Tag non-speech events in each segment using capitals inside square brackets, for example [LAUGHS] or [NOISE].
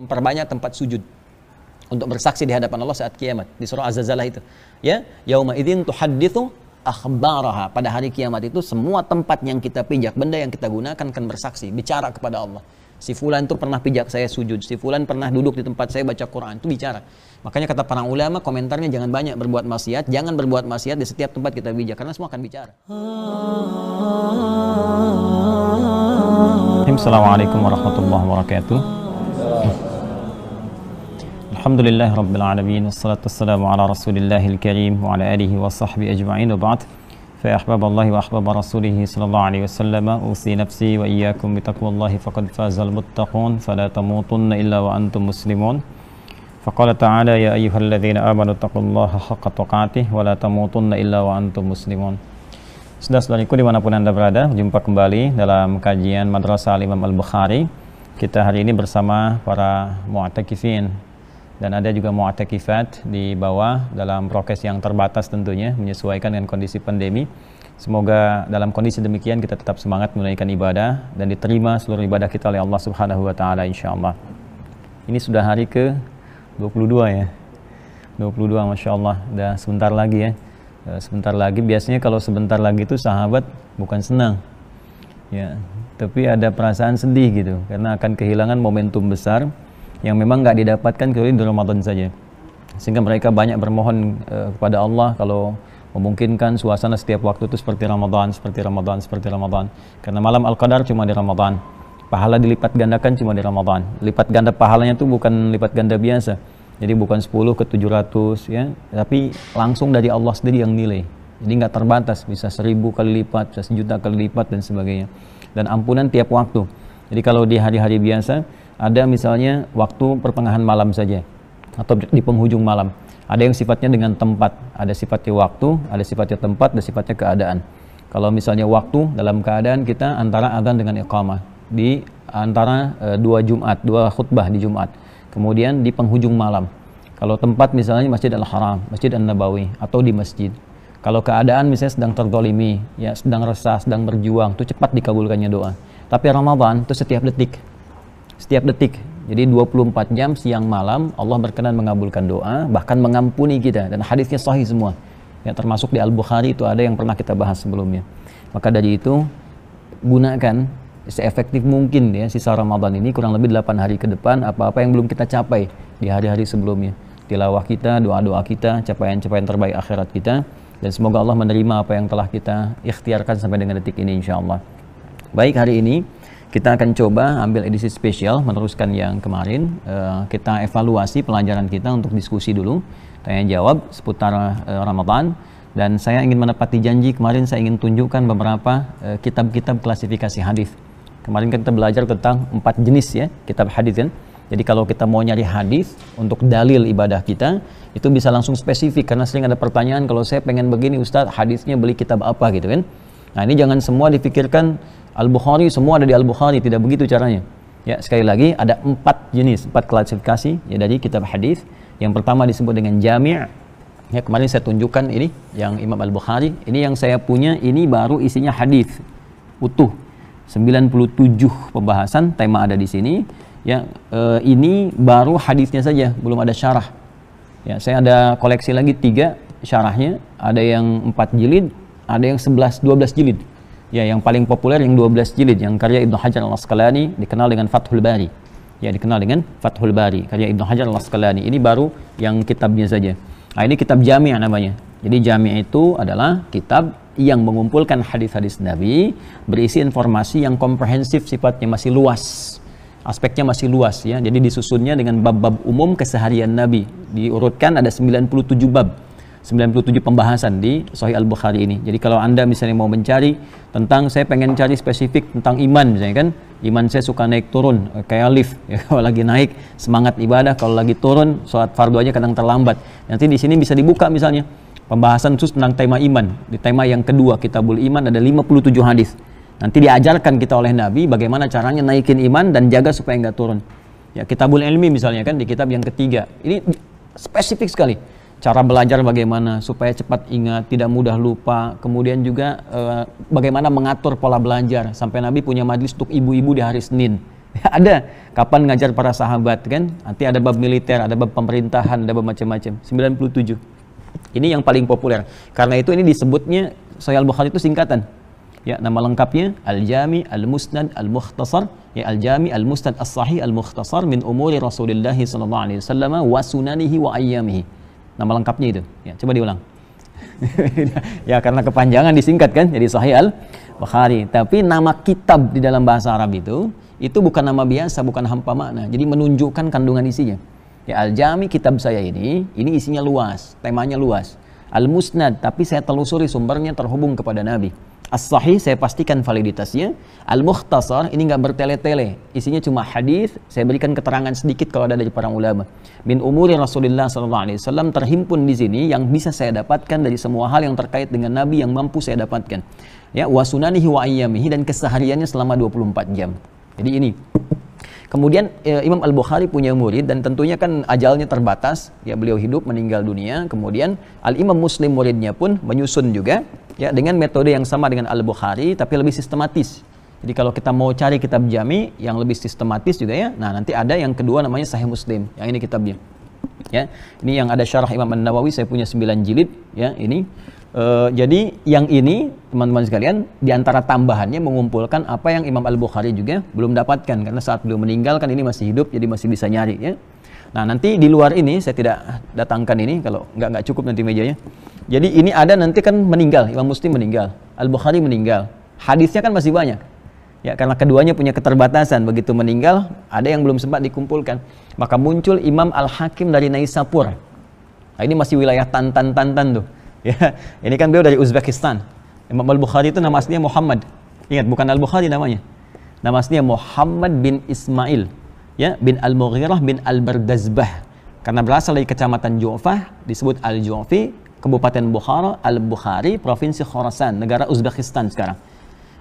memperbanyak tempat sujud untuk bersaksi di hadapan Allah saat kiamat di surah Az-Zalzalah itu ya yauma idzin tuhadditsu akhbaraha pada hari kiamat itu semua tempat yang kita pijak benda yang kita gunakan akan bersaksi bicara kepada Allah si fulan itu pernah pijak saya sujud si fulan pernah duduk di tempat saya baca Quran itu bicara makanya kata para ulama komentarnya jangan banyak berbuat maksiat jangan berbuat maksiat di setiap tempat kita pijak karena semua akan bicara Assalamualaikum warahmatullahi wabarakatuh الحمد لله رب العالمين والصلاة والسلام على رسول الله الكريم وعلى آله وصحبه أجمعين وبعد فأحباب الله وأحباب رسوله صلى الله عليه وسلم أوصي نفسي وإياكم بتقوى الله فقد فاز المتقون فلا تموتن إلا وأنتم مسلمون فقال تعالى يا أيها الذين آمنوا اتقوا الله حق تقاته ولا تموتن إلا وأنتم مسلمون Sudah saudariku dimanapun Anda berada, jumpa kembali dalam kajian Madrasah Al Imam Al-Bukhari. Kita hari ini bersama para mu'atakifin, dan ada juga mu'atakifat di bawah dalam prokes yang terbatas tentunya menyesuaikan dengan kondisi pandemi. Semoga dalam kondisi demikian kita tetap semangat menunaikan ibadah dan diterima seluruh ibadah kita oleh Allah Subhanahu wa taala Insya Allah. Ini sudah hari ke 22 ya. 22 Masya Allah, sebentar lagi ya. Eh, sebentar lagi, biasanya kalau sebentar lagi itu sahabat bukan senang. Ya, tapi ada perasaan sedih gitu, karena akan kehilangan momentum besar yang memang nggak didapatkan kecuali di Ramadan saja. Sehingga mereka banyak bermohon uh, kepada Allah kalau memungkinkan suasana setiap waktu itu seperti Ramadan, seperti Ramadan, seperti Ramadan. Karena malam Al-Qadar cuma di Ramadan. Pahala dilipat gandakan cuma di Ramadan. Lipat ganda pahalanya itu bukan lipat ganda biasa. Jadi bukan 10 ke 700 ya, tapi langsung dari Allah sendiri yang nilai. Jadi nggak terbatas, bisa seribu kali lipat, bisa sejuta kali lipat dan sebagainya. Dan ampunan tiap waktu. Jadi kalau di hari-hari biasa, ada misalnya waktu pertengahan malam saja atau di penghujung malam. Ada yang sifatnya dengan tempat, ada sifatnya waktu, ada sifatnya tempat, ada sifatnya keadaan. Kalau misalnya waktu dalam keadaan kita antara adzan dengan iqamah di antara e, dua Jumat, dua khutbah di Jumat. Kemudian di penghujung malam. Kalau tempat misalnya Masjid Al-Haram, Masjid An-Nabawi atau di masjid. Kalau keadaan misalnya sedang tertolimi, ya sedang resah, sedang berjuang, itu cepat dikabulkannya doa. Tapi Ramadan itu setiap detik setiap detik. Jadi 24 jam siang malam Allah berkenan mengabulkan doa bahkan mengampuni kita dan hadisnya sahih semua. yang termasuk di Al Bukhari itu ada yang pernah kita bahas sebelumnya. Maka dari itu gunakan seefektif mungkin ya sisa Ramadan ini kurang lebih 8 hari ke depan apa-apa yang belum kita capai di hari-hari sebelumnya. Tilawah kita, doa-doa kita, capaian-capaian terbaik akhirat kita dan semoga Allah menerima apa yang telah kita ikhtiarkan sampai dengan detik ini insya Allah. Baik hari ini kita akan coba ambil edisi spesial meneruskan yang kemarin. Uh, kita evaluasi pelajaran kita untuk diskusi dulu, tanya jawab seputar uh, Ramadan dan saya ingin menepati janji kemarin saya ingin tunjukkan beberapa eh, kitab-kitab uh, klasifikasi hadis. Kemarin kan kita belajar tentang empat jenis ya kitab hadis kan. Jadi kalau kita mau nyari hadis untuk dalil ibadah kita, itu bisa langsung spesifik karena sering ada pertanyaan kalau saya pengen begini Ustadz hadisnya beli kitab apa gitu kan. Nah ini jangan semua dipikirkan Al-Bukhari semua ada di Al-Bukhari, tidak begitu caranya. Ya, sekali lagi ada empat jenis, empat klasifikasi ya dari kitab hadis. Yang pertama disebut dengan jami'. Ya, kemarin saya tunjukkan ini yang Imam Al-Bukhari. Ini yang saya punya, ini baru isinya hadis utuh. 97 pembahasan tema ada di sini. Ya, e, ini baru hadisnya saja, belum ada syarah. Ya, saya ada koleksi lagi tiga syarahnya, ada yang empat jilid, ada yang 11 12 jilid ya yang paling populer yang 12 jilid yang karya Ibnu Hajar Al-Asqalani dikenal dengan Fathul Bari. Ya dikenal dengan Fathul Bari karya Ibnu Hajar Al-Asqalani. Ini baru yang kitabnya saja. Nah, ini kitab jami' namanya. Jadi jami' itu adalah kitab yang mengumpulkan hadis-hadis Nabi berisi informasi yang komprehensif sifatnya masih luas. Aspeknya masih luas ya. Jadi disusunnya dengan bab-bab umum keseharian Nabi. Diurutkan ada 97 bab 97 pembahasan di Sahih Al-Bukhari ini. Jadi kalau Anda misalnya mau mencari tentang saya pengen cari spesifik tentang iman misalnya kan, iman saya suka naik turun eh, kayak lift. [LAUGHS] Ya, kalau lagi naik semangat ibadah, kalau lagi turun sholat fardu aja kadang terlambat. Nanti di sini bisa dibuka misalnya pembahasan khusus tentang tema iman. Di tema yang kedua kita Kitabul Iman ada 57 hadis. Nanti diajarkan kita oleh Nabi bagaimana caranya naikin iman dan jaga supaya nggak turun. Ya, kitabul ilmi misalnya kan di kitab yang ketiga. Ini spesifik sekali cara belajar bagaimana supaya cepat ingat, tidak mudah lupa, kemudian juga eh, bagaimana mengatur pola belajar sampai Nabi punya majlis untuk ibu-ibu di hari Senin. [LAUGHS] ada kapan ngajar para sahabat kan? Nanti ada bab militer, ada bab pemerintahan, ada bab macam-macam. 97. Ini yang paling populer. Karena itu ini disebutnya Sahih Al-Bukhari itu singkatan. Ya, nama lengkapnya Al-Jami Al-Musnad Al-Mukhtasar, ya Al-Jami Al-Musnad As-Sahih Al-Mukhtasar min umuri Rasulillah sallallahu alaihi wasallam wa sunanihi wa ayyamihi. Nama lengkapnya itu. Ya, coba diulang. [LAUGHS] ya karena kepanjangan disingkat kan jadi Sahih al Bukhari. Tapi nama kitab di dalam bahasa Arab itu itu bukan nama biasa, bukan hampa makna. Jadi menunjukkan kandungan isinya. Ya Al-Jami kitab saya ini, ini isinya luas, temanya luas. Al-Musnad, tapi saya telusuri sumbernya terhubung kepada Nabi. As-sahih saya pastikan validitasnya. Al-mukhtasar ini nggak bertele-tele. Isinya cuma hadis. Saya berikan keterangan sedikit kalau ada dari para ulama. Min umuri Rasulullah SAW terhimpun di sini yang bisa saya dapatkan dari semua hal yang terkait dengan Nabi yang mampu saya dapatkan. Ya, wasunanihi wa ayyamihi dan kesehariannya selama 24 jam. Jadi ini Kemudian e, Imam Al Bukhari punya murid dan tentunya kan ajalnya terbatas. Ya beliau hidup meninggal dunia. Kemudian Al Imam Muslim muridnya pun menyusun juga ya dengan metode yang sama dengan Al Bukhari tapi lebih sistematis. Jadi kalau kita mau cari kitab jami yang lebih sistematis juga ya, nah nanti ada yang kedua namanya Sahih Muslim, yang ini kitabnya. Ya, ini yang ada syarah Imam An Nawawi saya punya 9 jilid ya ini Uh, jadi yang ini teman-teman sekalian diantara tambahannya mengumpulkan apa yang Imam Al Bukhari juga belum dapatkan karena saat beliau meninggal kan ini masih hidup jadi masih bisa nyari ya. Nah nanti di luar ini saya tidak datangkan ini kalau nggak nggak cukup nanti mejanya. Jadi ini ada nanti kan meninggal Imam Muslim meninggal Al Bukhari meninggal hadisnya kan masih banyak ya karena keduanya punya keterbatasan begitu meninggal ada yang belum sempat dikumpulkan maka muncul Imam Al Hakim dari Naisapur. Nah, ini masih wilayah Tantan Tantan tuh Ya, ini kan beliau dari Uzbekistan. Imam Al-Bukhari itu nama aslinya Muhammad. Ingat, bukan Al-Bukhari namanya. Nama aslinya Muhammad bin Ismail. Ya, bin Al-Mughirah bin Al-Bardazbah. Karena berasal dari kecamatan Jufah, disebut Al-Jufi, Kabupaten Bukhara, Al-Bukhari, Provinsi Khorasan, negara Uzbekistan sekarang.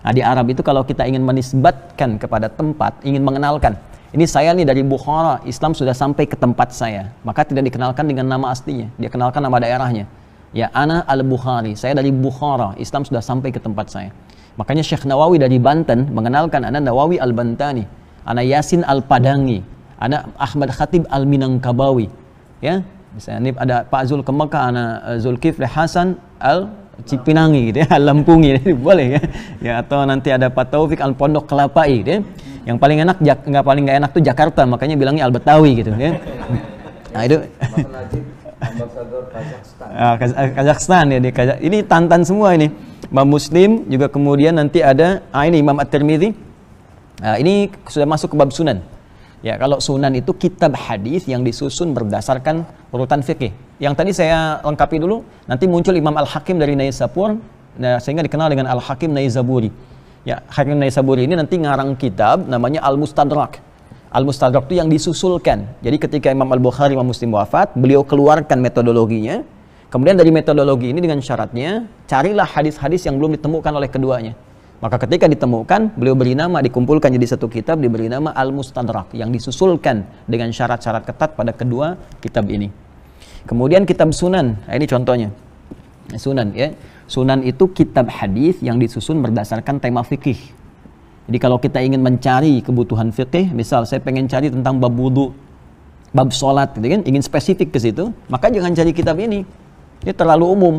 Nah, di Arab itu kalau kita ingin menisbatkan kepada tempat, ingin mengenalkan, ini saya nih dari Bukhara, Islam sudah sampai ke tempat saya. Maka tidak dikenalkan dengan nama aslinya, dia kenalkan nama daerahnya. Ya, ana al-Bukhari. Saya dari Bukhara. Islam sudah sampai ke tempat saya. Makanya Syekh Nawawi dari Banten mengenalkan ana Nawawi al-Bantani, ana Yasin al-Padangi, ana Ahmad Khatib al-Minangkabawi. Ya, misalnya ini ada Pak Zul ke Mekah, ana eh, Zulkifli Hasan al Cipinangi gitu ya, [LAUGHS] Lampungi gitu, boleh ya. ya atau nanti ada Pak Taufik Al Pondok Kelapa gitu ya. Yang paling enak nggak paling nggak enak tuh Jakarta, makanya bilangnya Al Betawi gitu ya. Nah itu Kazakhstan. Ah, eh, Kazakhstan ya di Kazak. Ini tantan semua ini. Imam Muslim juga kemudian nanti ada ah ini Imam At-Tirmizi. Ah, ini sudah masuk ke bab sunan. Ya, kalau sunan itu kitab hadis yang disusun berdasarkan urutan fikih. Yang tadi saya lengkapi dulu, nanti muncul Imam Al-Hakim dari Naisapur, nah, sehingga dikenal dengan Al-Hakim Naisaburi. Ya, Hakim Naisaburi ini nanti ngarang kitab namanya Al-Mustadrak. Al-Mustadrak itu yang disusulkan. Jadi ketika Imam Al-Bukhari, Imam Muslim wafat, beliau keluarkan metodologinya. Kemudian dari metodologi ini dengan syaratnya, carilah hadis-hadis yang belum ditemukan oleh keduanya. Maka ketika ditemukan, beliau beri nama, dikumpulkan jadi satu kitab, diberi nama Al-Mustadrak, yang disusulkan dengan syarat-syarat ketat pada kedua kitab ini. Kemudian kitab Sunan, nah, ini contohnya. Sunan ya. Sunan itu kitab hadis yang disusun berdasarkan tema fikih. Jadi kalau kita ingin mencari kebutuhan fikih, misal saya pengen cari tentang bab wudhu, bab sholat, gitu kan, ingin spesifik ke situ, maka jangan cari kitab ini. Ini terlalu umum.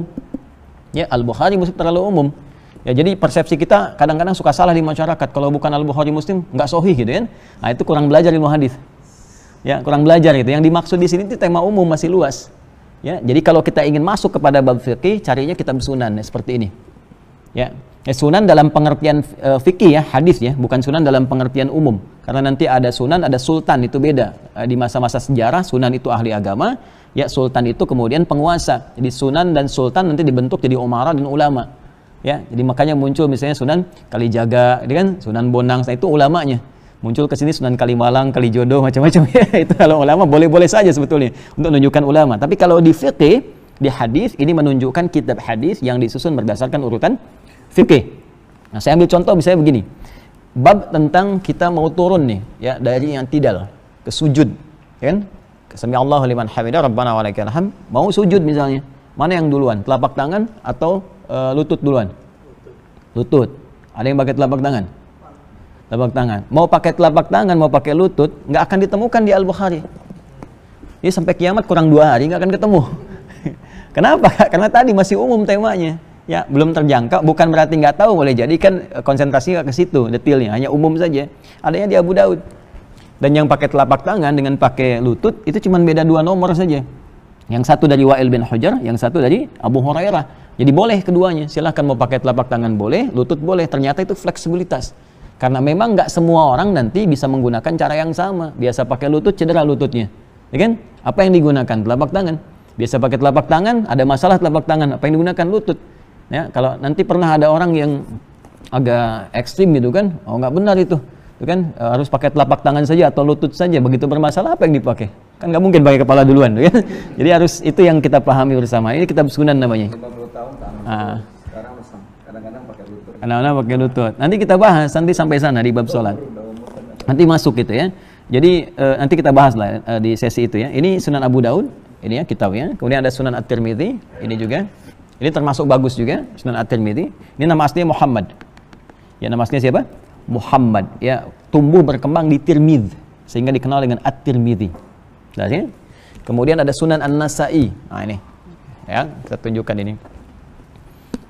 Ya, Al-Bukhari Muslim terlalu umum. Ya, jadi persepsi kita kadang-kadang suka salah di masyarakat. Kalau bukan Al-Bukhari Muslim, nggak sohih gitu kan. Nah, itu kurang belajar ilmu hadis. Ya, kurang belajar gitu. Yang dimaksud di sini itu tema umum masih luas. Ya, jadi kalau kita ingin masuk kepada bab fikih, carinya kitab sunan ya, seperti ini. Ya. Eh, sunan dalam pengertian uh, fikih ya, hadis ya, bukan sunan dalam pengertian umum. Karena nanti ada sunan, ada sultan itu beda. Eh, di masa-masa sejarah sunan itu ahli agama, ya sultan itu kemudian penguasa. Jadi sunan dan sultan nanti dibentuk jadi umara dan ulama. Ya, jadi makanya muncul misalnya sunan Kalijaga, ini gitu kan sunan Bonang, nah, itu ulamanya muncul ke sini Sunan Kalimalang, Kalijodo, [LAUGHS] macam-macam ya. [LAUGHS] Itu kalau ulama boleh-boleh saja sebetulnya untuk menunjukkan ulama. Tapi kalau di fikih, di hadis ini menunjukkan kitab hadis yang disusun berdasarkan urutan fikih. Nah, saya ambil contoh misalnya begini. Bab tentang kita mau turun nih ya dari yang tidal ke sujud, ya kan? Sami Allahu liman hamidah rabbana wa lakal hamd, Mau sujud misalnya. Mana yang duluan? Telapak tangan atau uh, lutut duluan? Lutut. Ada yang pakai telapak tangan? Telapak tangan. Mau pakai telapak tangan, mau pakai lutut, nggak akan ditemukan di Al-Bukhari. Ini sampai kiamat kurang dua hari nggak akan ketemu. [LAUGHS] Kenapa? Karena tadi masih umum temanya ya belum terjangkau bukan berarti nggak tahu boleh jadi kan eh, konsentrasi ke situ detailnya hanya umum saja adanya di Abu Daud dan yang pakai telapak tangan dengan pakai lutut itu cuma beda dua nomor saja yang satu dari Wa'il bin Hajar, yang satu dari Abu Hurairah jadi boleh keduanya silahkan mau pakai telapak tangan boleh lutut boleh ternyata itu fleksibilitas karena memang nggak semua orang nanti bisa menggunakan cara yang sama biasa pakai lutut cedera lututnya ya kan apa yang digunakan telapak tangan biasa pakai telapak tangan ada masalah telapak tangan apa yang digunakan lutut ya kalau nanti pernah ada orang yang agak ekstrim gitu kan oh nggak benar itu itu kan e, harus pakai telapak tangan saja atau lutut saja begitu bermasalah apa yang dipakai kan nggak mungkin pakai kepala duluan kan? [LAUGHS] jadi harus itu yang kita pahami bersama ini kitab sunan namanya tahun ah. kadang-kadang pakai lutut kadang-kadang pakai lutut nanti kita bahas nanti sampai sana di bab sholat nanti masuk gitu ya jadi e, nanti kita bahas lah e, di sesi itu ya ini sunan abu daud ini ya kita kitabnya kemudian ada sunan at-tirmidzi ini juga ini termasuk bagus juga Sunan At-Tirmidzi. Ini nama aslinya Muhammad. Ya nama aslinya siapa? Muhammad. Ya tumbuh berkembang di Tirmidz sehingga dikenal dengan At-Tirmidzi. sini. Ya? Kemudian ada Sunan An-Nasa'i. Nah ini. Ya, kita tunjukkan ini.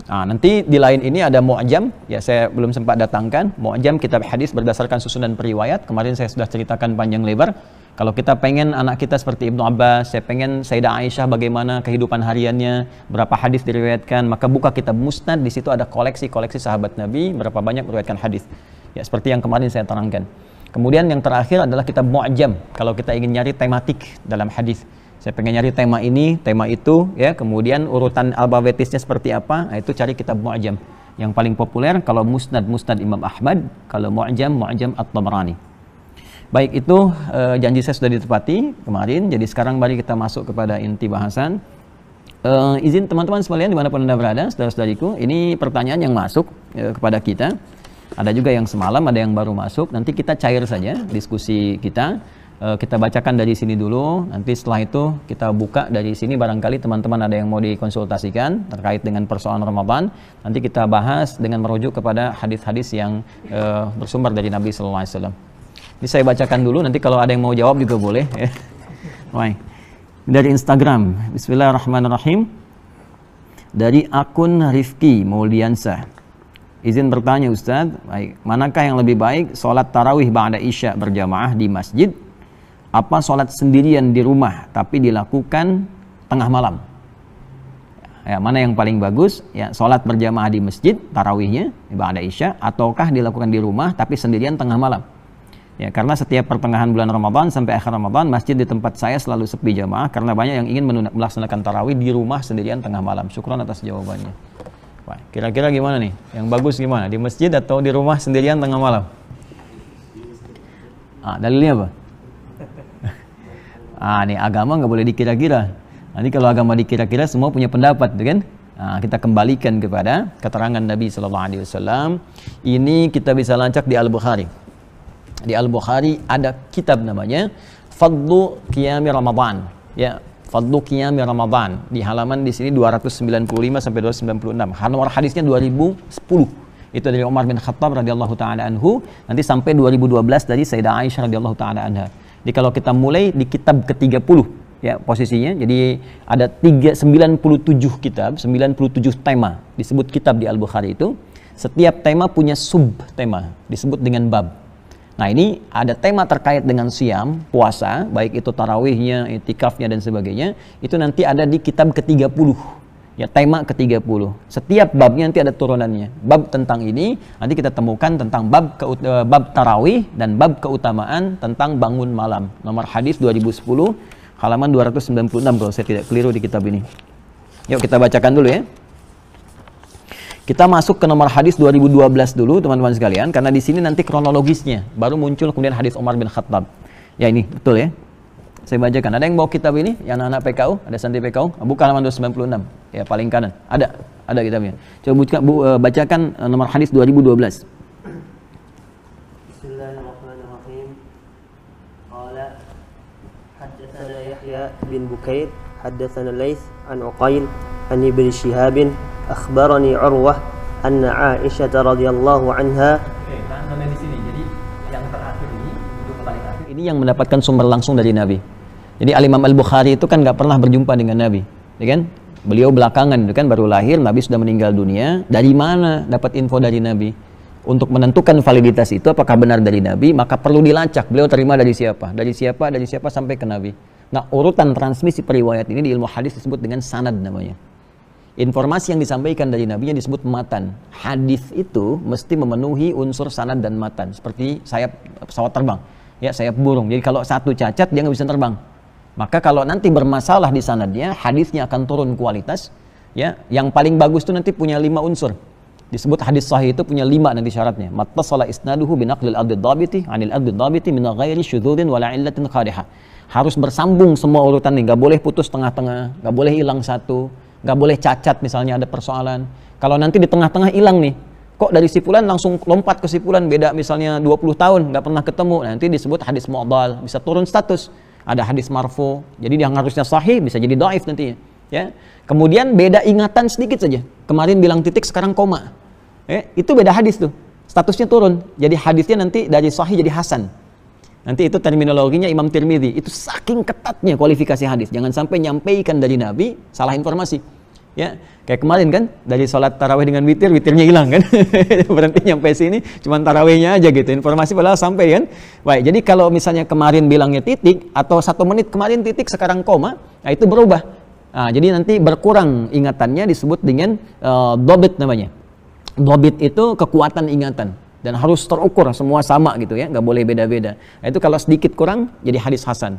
Nah, nanti di lain ini ada mu'jam, ya saya belum sempat datangkan. Mu'jam kitab hadis berdasarkan susunan periwayat. Kemarin saya sudah ceritakan panjang lebar. Kalau kita pengen anak kita seperti Ibnu Abbas, saya pengen Sayyidah Aisyah bagaimana kehidupan hariannya, berapa hadis diriwayatkan, maka buka kitab Musnad, di situ ada koleksi-koleksi sahabat Nabi, berapa banyak meriwayatkan hadis. Ya, seperti yang kemarin saya terangkan. Kemudian yang terakhir adalah kitab Mu'jam, kalau kita ingin nyari tematik dalam hadis. Saya pengen nyari tema ini, tema itu, ya. Kemudian urutan alfabetisnya seperti apa? Nah, itu cari kitab Mu'jam. Yang paling populer kalau Musnad Musnad Imam Ahmad, kalau Mu'jam Mu'jam At-Tabrani. Baik itu uh, janji saya sudah ditepati kemarin, jadi sekarang mari kita masuk kepada inti bahasan. Uh, izin teman-teman sekalian dimanapun anda berada, saudara-saudariku, ini pertanyaan yang masuk uh, kepada kita. Ada juga yang semalam, ada yang baru masuk. Nanti kita cair saja diskusi kita. Uh, kita bacakan dari sini dulu. Nanti setelah itu kita buka dari sini barangkali teman-teman ada yang mau dikonsultasikan terkait dengan persoalan Ramadan. Nanti kita bahas dengan merujuk kepada hadis-hadis yang uh, bersumber dari Nabi Sallallahu Alaihi Wasallam. Ini saya bacakan dulu, nanti kalau ada yang mau jawab juga boleh. Ya. Baik. Dari Instagram, Bismillahirrahmanirrahim. Dari akun Rifki Mauliansa. Izin bertanya Ustaz, baik, manakah yang lebih baik sholat tarawih ba'da isya berjamaah di masjid? Apa sholat sendirian di rumah tapi dilakukan tengah malam? ya, mana yang paling bagus ya sholat berjamaah di masjid tarawihnya ba'da isya ataukah dilakukan di rumah tapi sendirian tengah malam Ya, karena setiap pertengahan bulan Ramadan sampai akhir Ramadan masjid di tempat saya selalu sepi jamaah karena banyak yang ingin melaksanakan tarawih di rumah sendirian tengah malam. Syukron atas jawabannya. kira-kira gimana nih? Yang bagus gimana? Di masjid atau di rumah sendirian tengah malam? Ah, dalilnya apa? [LAUGHS] Ah, nih agama nggak boleh dikira-kira. Nanti kalau agama dikira-kira semua punya pendapat, gitu kan? Nah, kita kembalikan kepada keterangan Nabi Shallallahu Alaihi Wasallam. Ini kita bisa lancak di Al Bukhari di Al Bukhari ada kitab namanya Fadlu Qiyami Ramadan ya Fadlu Qiyami Ramadan di halaman di sini 295 sampai 296 Hanwar hadisnya 2010 itu dari Umar bin Khattab radhiyallahu taala anhu nanti sampai 2012 dari Sayyidah Aisyah radhiyallahu taala anha. Jadi kalau kita mulai di kitab ke-30 ya posisinya jadi ada 3, 97 kitab, 97 tema disebut kitab di Al-Bukhari itu. Setiap tema punya sub tema disebut dengan bab. Nah ini ada tema terkait dengan siam, puasa, baik itu tarawihnya, itikafnya dan sebagainya. Itu nanti ada di kitab ke-30. Ya, tema ke-30. Setiap babnya nanti ada turunannya. Bab tentang ini nanti kita temukan tentang bab ke, eh, bab tarawih dan bab keutamaan tentang bangun malam. Nomor hadis 2010 halaman 296 kalau saya tidak keliru di kitab ini. Yuk kita bacakan dulu ya. Kita masuk ke nomor hadis 2012 dulu teman-teman sekalian karena di sini nanti kronologisnya baru muncul kemudian hadis Umar bin Khattab. Ya ini betul ya. Saya bacakan. Ada yang bawa kitab ini? Yang anak-anak PKU, ada santri PKU? Buka halaman 296. Ya paling kanan. Ada, ada kitabnya. Coba buka, bu, eh, bacakan eh, nomor hadis 2012. Bismillahirrahmanirrahim. Qala haddatsana Yahya bin Bukair, haddatsana Lais an Uqail an Ibn Shihabin akhbarani Urwah anna Aisyah radhiyallahu anha ini, yang mendapatkan sumber langsung dari Nabi. Jadi Al Imam Al Bukhari itu kan nggak pernah berjumpa dengan Nabi, ya kan? Beliau belakangan itu ya kan baru lahir, Nabi sudah meninggal dunia. Dari mana dapat info dari Nabi? Untuk menentukan validitas itu apakah benar dari Nabi, maka perlu dilacak beliau terima dari siapa, dari siapa, dari siapa sampai ke Nabi. Nah, urutan transmisi periwayat ini di ilmu hadis disebut dengan sanad namanya. Informasi yang disampaikan dari Nabi yang disebut matan. Hadis itu mesti memenuhi unsur sanad dan matan. Seperti sayap pesawat terbang, ya sayap burung. Jadi kalau satu cacat dia nggak bisa terbang. Maka kalau nanti bermasalah di sanadnya, hadisnya akan turun kualitas. Ya, yang paling bagus itu nanti punya lima unsur. Disebut hadis sahih itu punya lima nanti syaratnya. Matasala isnaduhu binaqlil adid dabiti anil adid dabiti min ghairi wala illatin qadihah harus bersambung semua urutan nih, nggak boleh putus tengah-tengah, nggak boleh hilang satu, nggak boleh cacat misalnya ada persoalan. Kalau nanti di tengah-tengah hilang nih, kok dari sipulan langsung lompat ke sipulan beda misalnya 20 tahun nggak pernah ketemu, nanti disebut hadis mu'dal, bisa turun status. Ada hadis marfu, jadi yang harusnya sahih bisa jadi doif nantinya. Ya, kemudian beda ingatan sedikit saja. Kemarin bilang titik, sekarang koma. Eh, itu beda hadis tuh. Statusnya turun. Jadi hadisnya nanti dari sahih jadi hasan. Nanti itu terminologinya Imam Tirmidzi. Itu saking ketatnya kualifikasi hadis. Jangan sampai nyampaikan dari Nabi salah informasi. Ya, kayak kemarin kan dari sholat tarawih dengan witir, witirnya hilang kan. [LAUGHS] Berhenti nyampe sini, cuma tarawihnya aja gitu. Informasi padahal sampai kan. Baik, jadi kalau misalnya kemarin bilangnya titik atau satu menit kemarin titik sekarang koma, nah itu berubah. Nah, jadi nanti berkurang ingatannya disebut dengan uh, dobit namanya. Dobit itu kekuatan ingatan dan harus terukur semua sama gitu ya nggak boleh beda-beda nah, itu kalau sedikit kurang jadi hadis hasan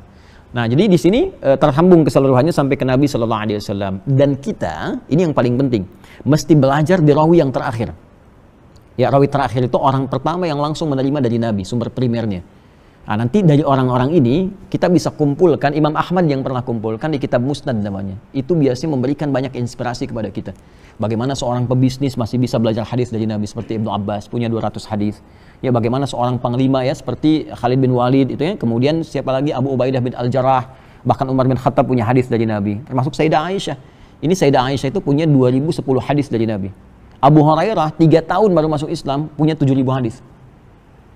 nah jadi di sini e, terhambung keseluruhannya sampai ke Nabi Shallallahu Alaihi Wasallam dan kita ini yang paling penting mesti belajar di rawi yang terakhir ya rawi terakhir itu orang pertama yang langsung menerima dari Nabi sumber primernya Nah, nanti dari orang-orang ini kita bisa kumpulkan Imam Ahmad yang pernah kumpulkan di kitab Musnad namanya. Itu biasanya memberikan banyak inspirasi kepada kita. Bagaimana seorang pebisnis masih bisa belajar hadis dari Nabi seperti Ibnu Abbas punya 200 hadis. Ya bagaimana seorang panglima ya seperti Khalid bin Walid itu ya. Kemudian siapa lagi Abu Ubaidah bin Al-Jarrah, bahkan Umar bin Khattab punya hadis dari Nabi. Termasuk Sayyidah Aisyah. Ini Sayyidah Aisyah itu punya 2010 hadis dari Nabi. Abu Hurairah 3 tahun baru masuk Islam punya 7000 hadis.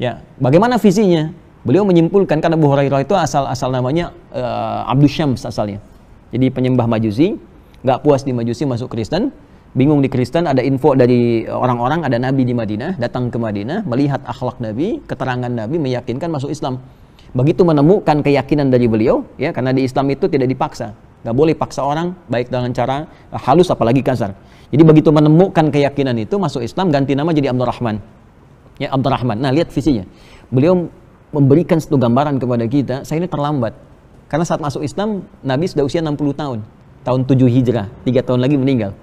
Ya, bagaimana visinya? Beliau menyimpulkan karena Abu Hurairah itu asal-asal namanya uh, Abdus Syams asalnya. Jadi penyembah Majusi, nggak puas di Majusi masuk Kristen, bingung di Kristen ada info dari orang-orang ada nabi di Madinah datang ke Madinah melihat akhlak nabi keterangan nabi meyakinkan masuk Islam begitu menemukan keyakinan dari beliau ya karena di Islam itu tidak dipaksa nggak boleh paksa orang baik dengan cara eh, halus apalagi kasar jadi begitu menemukan keyakinan itu masuk Islam ganti nama jadi Abdurrahman ya Abdurrahman nah lihat visinya beliau memberikan satu gambaran kepada kita, saya ini terlambat. Karena saat masuk Islam, Nabi sudah usia 60 tahun. Tahun 7 Hijrah, 3 tahun lagi meninggal.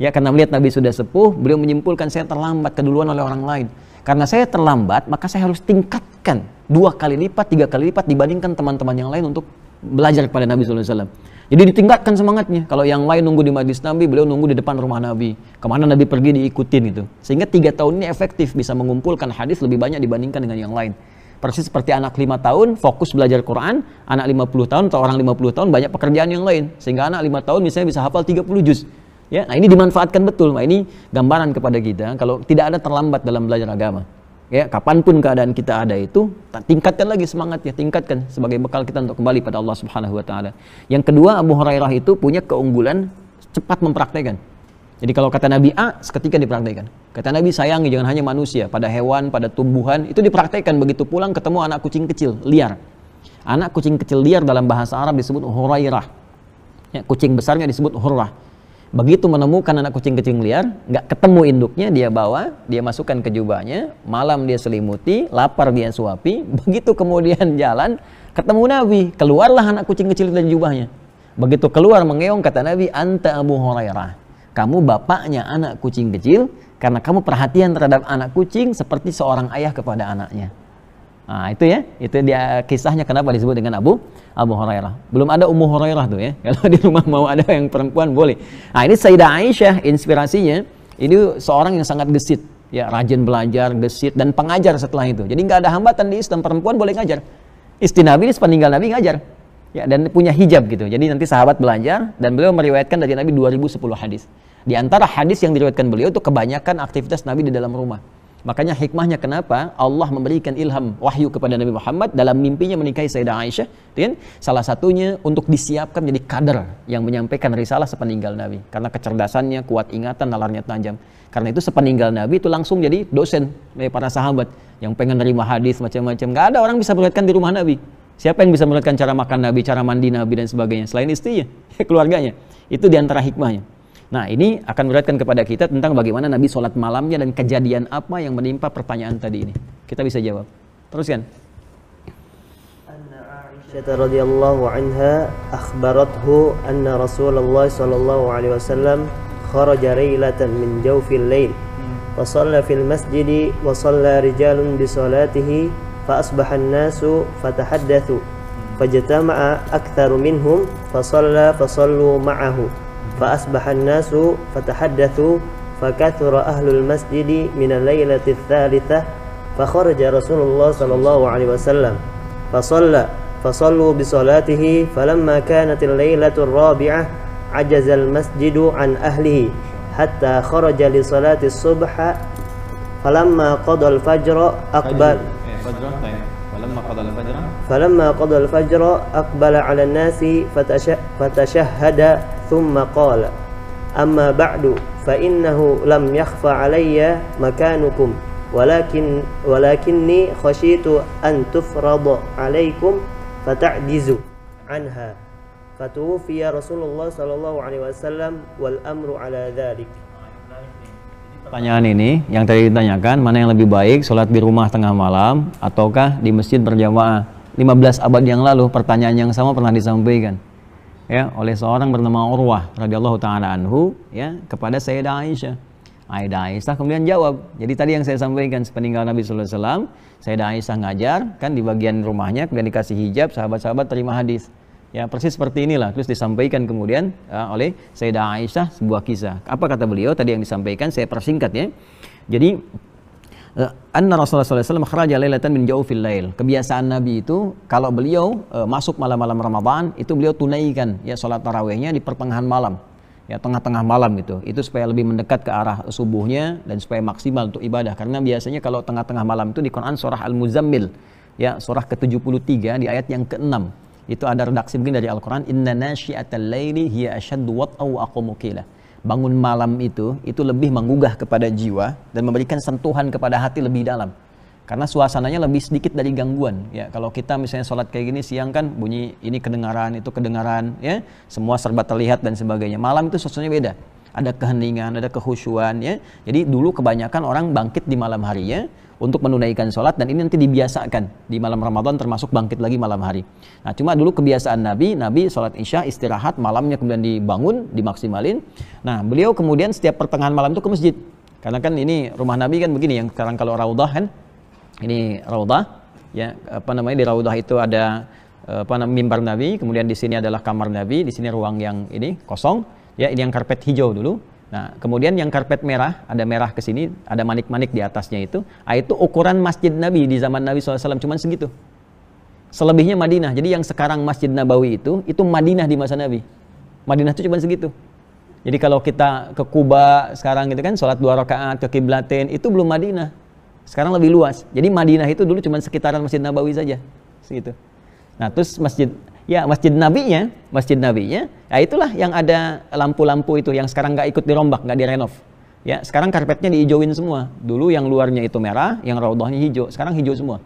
Ya, karena melihat Nabi sudah sepuh, beliau menyimpulkan saya terlambat keduluan oleh orang lain. Karena saya terlambat, maka saya harus tingkatkan dua kali lipat, tiga kali lipat dibandingkan teman-teman yang lain untuk belajar kepada Nabi SAW. Jadi ditingkatkan semangatnya. Kalau yang lain nunggu di majlis Nabi, beliau nunggu di depan rumah Nabi. Kemana Nabi pergi diikutin gitu. Sehingga tiga tahun ini efektif bisa mengumpulkan hadis lebih banyak dibandingkan dengan yang lain. Persis seperti anak lima tahun fokus belajar Quran, anak lima puluh tahun atau orang puluh tahun banyak pekerjaan yang lain. Sehingga anak lima tahun misalnya bisa hafal tiga puluh juz. Ya, nah ini dimanfaatkan betul. Nah, ini gambaran kepada kita kalau tidak ada terlambat dalam belajar agama. Ya, kapanpun keadaan kita ada itu, tingkatkan lagi semangatnya, tingkatkan sebagai bekal kita untuk kembali pada Allah Subhanahu wa taala. Yang kedua, Abu Hurairah itu punya keunggulan cepat mempraktekkan jadi kalau kata Nabi A, seketika dipraktekkan. Kata Nabi sayangi jangan hanya manusia, pada hewan, pada tumbuhan, itu dipraktekkan begitu pulang ketemu anak kucing kecil liar. Anak kucing kecil liar dalam bahasa Arab disebut hurairah. Ya, kucing besarnya disebut hurrah. Begitu menemukan anak kucing kecil liar, nggak ketemu induknya, dia bawa, dia masukkan ke jubahnya, malam dia selimuti, lapar dia suapi, [LAUGHS] begitu kemudian jalan, ketemu Nabi, keluarlah anak kucing kecil dan jubahnya. Begitu keluar mengeong kata Nabi, anta Abu Hurairah kamu bapaknya anak kucing kecil karena kamu perhatian terhadap anak kucing seperti seorang ayah kepada anaknya. Nah, itu ya, itu dia kisahnya kenapa disebut dengan Abu Abu Hurairah. Belum ada Ummu Hurairah tuh ya. [LAUGHS] Kalau di rumah mau ada yang perempuan boleh. Nah, ini Sayyidah Aisyah inspirasinya. Ini seorang yang sangat gesit, ya rajin belajar, gesit dan pengajar setelah itu. Jadi nggak ada hambatan di Islam perempuan boleh ngajar. Istri Nabi ini sepeninggal Nabi ngajar ya dan punya hijab gitu. Jadi nanti sahabat belajar dan beliau meriwayatkan dari Nabi 2010 hadis. Di antara hadis yang diriwayatkan beliau itu kebanyakan aktivitas Nabi di dalam rumah. Makanya hikmahnya kenapa Allah memberikan ilham wahyu kepada Nabi Muhammad dalam mimpinya menikahi Sayyidah Aisyah, ya kan? Salah satunya untuk disiapkan menjadi kader yang menyampaikan risalah sepeninggal Nabi. Karena kecerdasannya, kuat ingatan, nalarnya tajam. Karena itu sepeninggal Nabi itu langsung jadi dosen dari para sahabat yang pengen nerima hadis macam-macam. Gak ada orang bisa berkatkan di rumah Nabi. Siapa yang bisa meneruskan cara makan Nabi, cara mandi Nabi dan sebagainya selain istrinya, [LAUGHS] keluarganya. Itu diantara hikmahnya. Nah ini akan beratkan kepada kita tentang bagaimana Nabi sholat malamnya dan kejadian apa yang menimpa pertanyaan tadi ini. Kita bisa jawab. Teruskan. Aisyah radhiyallahu anha akhbarathu anna Rasulullah sallallahu alaihi wasallam kharaja lailatan min jawfil lail wa shalla fil masjidi wa rijalun bi salatihi فأصبح الناس فتحدثوا فاجتمع أكثر منهم فصلى فصلوا معه فأصبح الناس فتحدثوا فكثر أهل المسجد من الليلة الثالثة فخرج رسول الله صلى الله عليه وسلم فصلى فصلوا بصلاته فلما كانت الليلة الرابعة عجز المسجد عن أهله حتى خرج لصلاة الصبح فلما قضى الفجر أقبل الفجر طيب. فلما قضى الفجر فلما قضى الفجر أقبل على الناس فتش فتشهد ثم قال أما بعد فإنه لم يخف علي مكانكم ولكن ولكني خشيت أن تفرض عليكم فتعجزوا عنها فتوفي رسول الله صلى الله عليه وسلم والأمر على ذلك Pertanyaan ini yang tadi ditanyakan, mana yang lebih baik, sholat di rumah tengah malam ataukah di masjid berjamaah? 15 abad yang lalu pertanyaan yang sama pernah disampaikan ya oleh seorang bernama Urwah radhiyallahu taala anhu ya kepada Sayyidah Aisyah. Aida Aisyah kemudian jawab. Jadi tadi yang saya sampaikan sepeninggal Nabi sallallahu alaihi wasallam, Sayyidah Aisyah ngajar kan di bagian rumahnya kemudian dikasih hijab, sahabat-sahabat terima hadis. Ya persis seperti inilah terus disampaikan kemudian ya, oleh Sayyidah Aisyah sebuah kisah. Apa kata beliau tadi yang disampaikan saya persingkat ya. Jadi eh, anna Rasulullah SAW kharaja lailatan min jawfil lail. Kebiasaan Nabi itu kalau beliau uh, masuk malam-malam Ramadan itu beliau tunaikan ya salat tarawihnya di pertengahan malam ya tengah-tengah malam gitu. Itu supaya lebih mendekat ke arah subuhnya dan supaya maksimal untuk ibadah karena biasanya kalau tengah-tengah malam itu di Quran surah Al-Muzammil ya surah ke-73 di ayat yang ke-6 itu ada redaksi mungkin dari Al-Quran inna nasyiatal laili hiya asyaddu wat'au aqamu bangun malam itu itu lebih menggugah kepada jiwa dan memberikan sentuhan kepada hati lebih dalam karena suasananya lebih sedikit dari gangguan ya kalau kita misalnya sholat kayak gini siang kan bunyi ini kedengaran itu kedengaran ya semua serba terlihat dan sebagainya malam itu sesuatu beda ada keheningan ada kehusuan ya jadi dulu kebanyakan orang bangkit di malam hari ya untuk menunaikan sholat dan ini nanti dibiasakan di malam Ramadan termasuk bangkit lagi malam hari. Nah cuma dulu kebiasaan Nabi, Nabi sholat isya istirahat malamnya kemudian dibangun, dimaksimalin. Nah beliau kemudian setiap pertengahan malam itu ke masjid. Karena kan ini rumah Nabi kan begini yang sekarang kalau raudah kan ini raudah ya apa namanya di raudah itu ada apa namanya mimbar Nabi, kemudian di sini adalah kamar Nabi, di sini ruang yang ini kosong, ya ini yang karpet hijau dulu. Nah, kemudian yang karpet merah, ada merah ke sini, ada manik-manik di atasnya itu. Nah, itu ukuran masjid Nabi di zaman Nabi SAW, cuman segitu. Selebihnya Madinah. Jadi yang sekarang Masjid Nabawi itu, itu Madinah di masa Nabi. Madinah itu cuma segitu. Jadi kalau kita ke Kuba sekarang gitu kan, sholat dua rakaat ke Kiblatin, itu belum Madinah. Sekarang lebih luas. Jadi Madinah itu dulu cuma sekitaran Masjid Nabawi saja. Segitu. Nah, terus Masjid ya masjid nabinya, masjid nabinya, ya itulah yang ada lampu-lampu itu yang sekarang nggak ikut dirombak, nggak direnov. Ya, sekarang karpetnya diijauin semua. Dulu yang luarnya itu merah, yang raudahnya hijau. Sekarang hijau semua.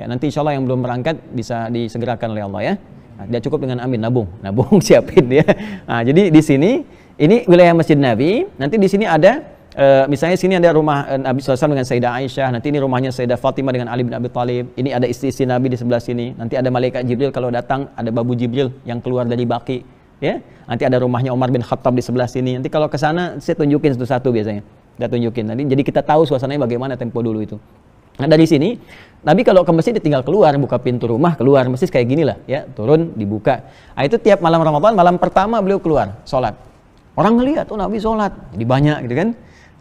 Ya, nanti insya Allah yang belum berangkat bisa disegerakan oleh Allah ya. Nah, dia cukup dengan amin nabung, nabung [LAUGHS] siapin ya. Nah, jadi di sini ini wilayah Masjid Nabi. Nanti di sini ada Uh, misalnya sini ada rumah uh, Nabi SAW dengan Sayyidah Aisyah, nanti ini rumahnya Sayyidah Fatimah dengan Ali bin Abi Thalib. Ini ada istri-istri Nabi di sebelah sini. Nanti ada malaikat Jibril kalau datang ada babu Jibril yang keluar dari baki, ya. Nanti ada rumahnya Umar bin Khattab di sebelah sini. Nanti kalau ke sana saya tunjukin satu-satu biasanya. Saya tunjukin. Nanti jadi kita tahu suasananya bagaimana tempo dulu itu. Nah dari sini Nabi kalau ke masjid tinggal keluar buka pintu rumah keluar masjid kayak gini lah ya turun dibuka. Nah, itu tiap malam Ramadan malam pertama beliau keluar sholat. Orang ngeliat tuh oh, Nabi sholat jadi banyak gitu kan.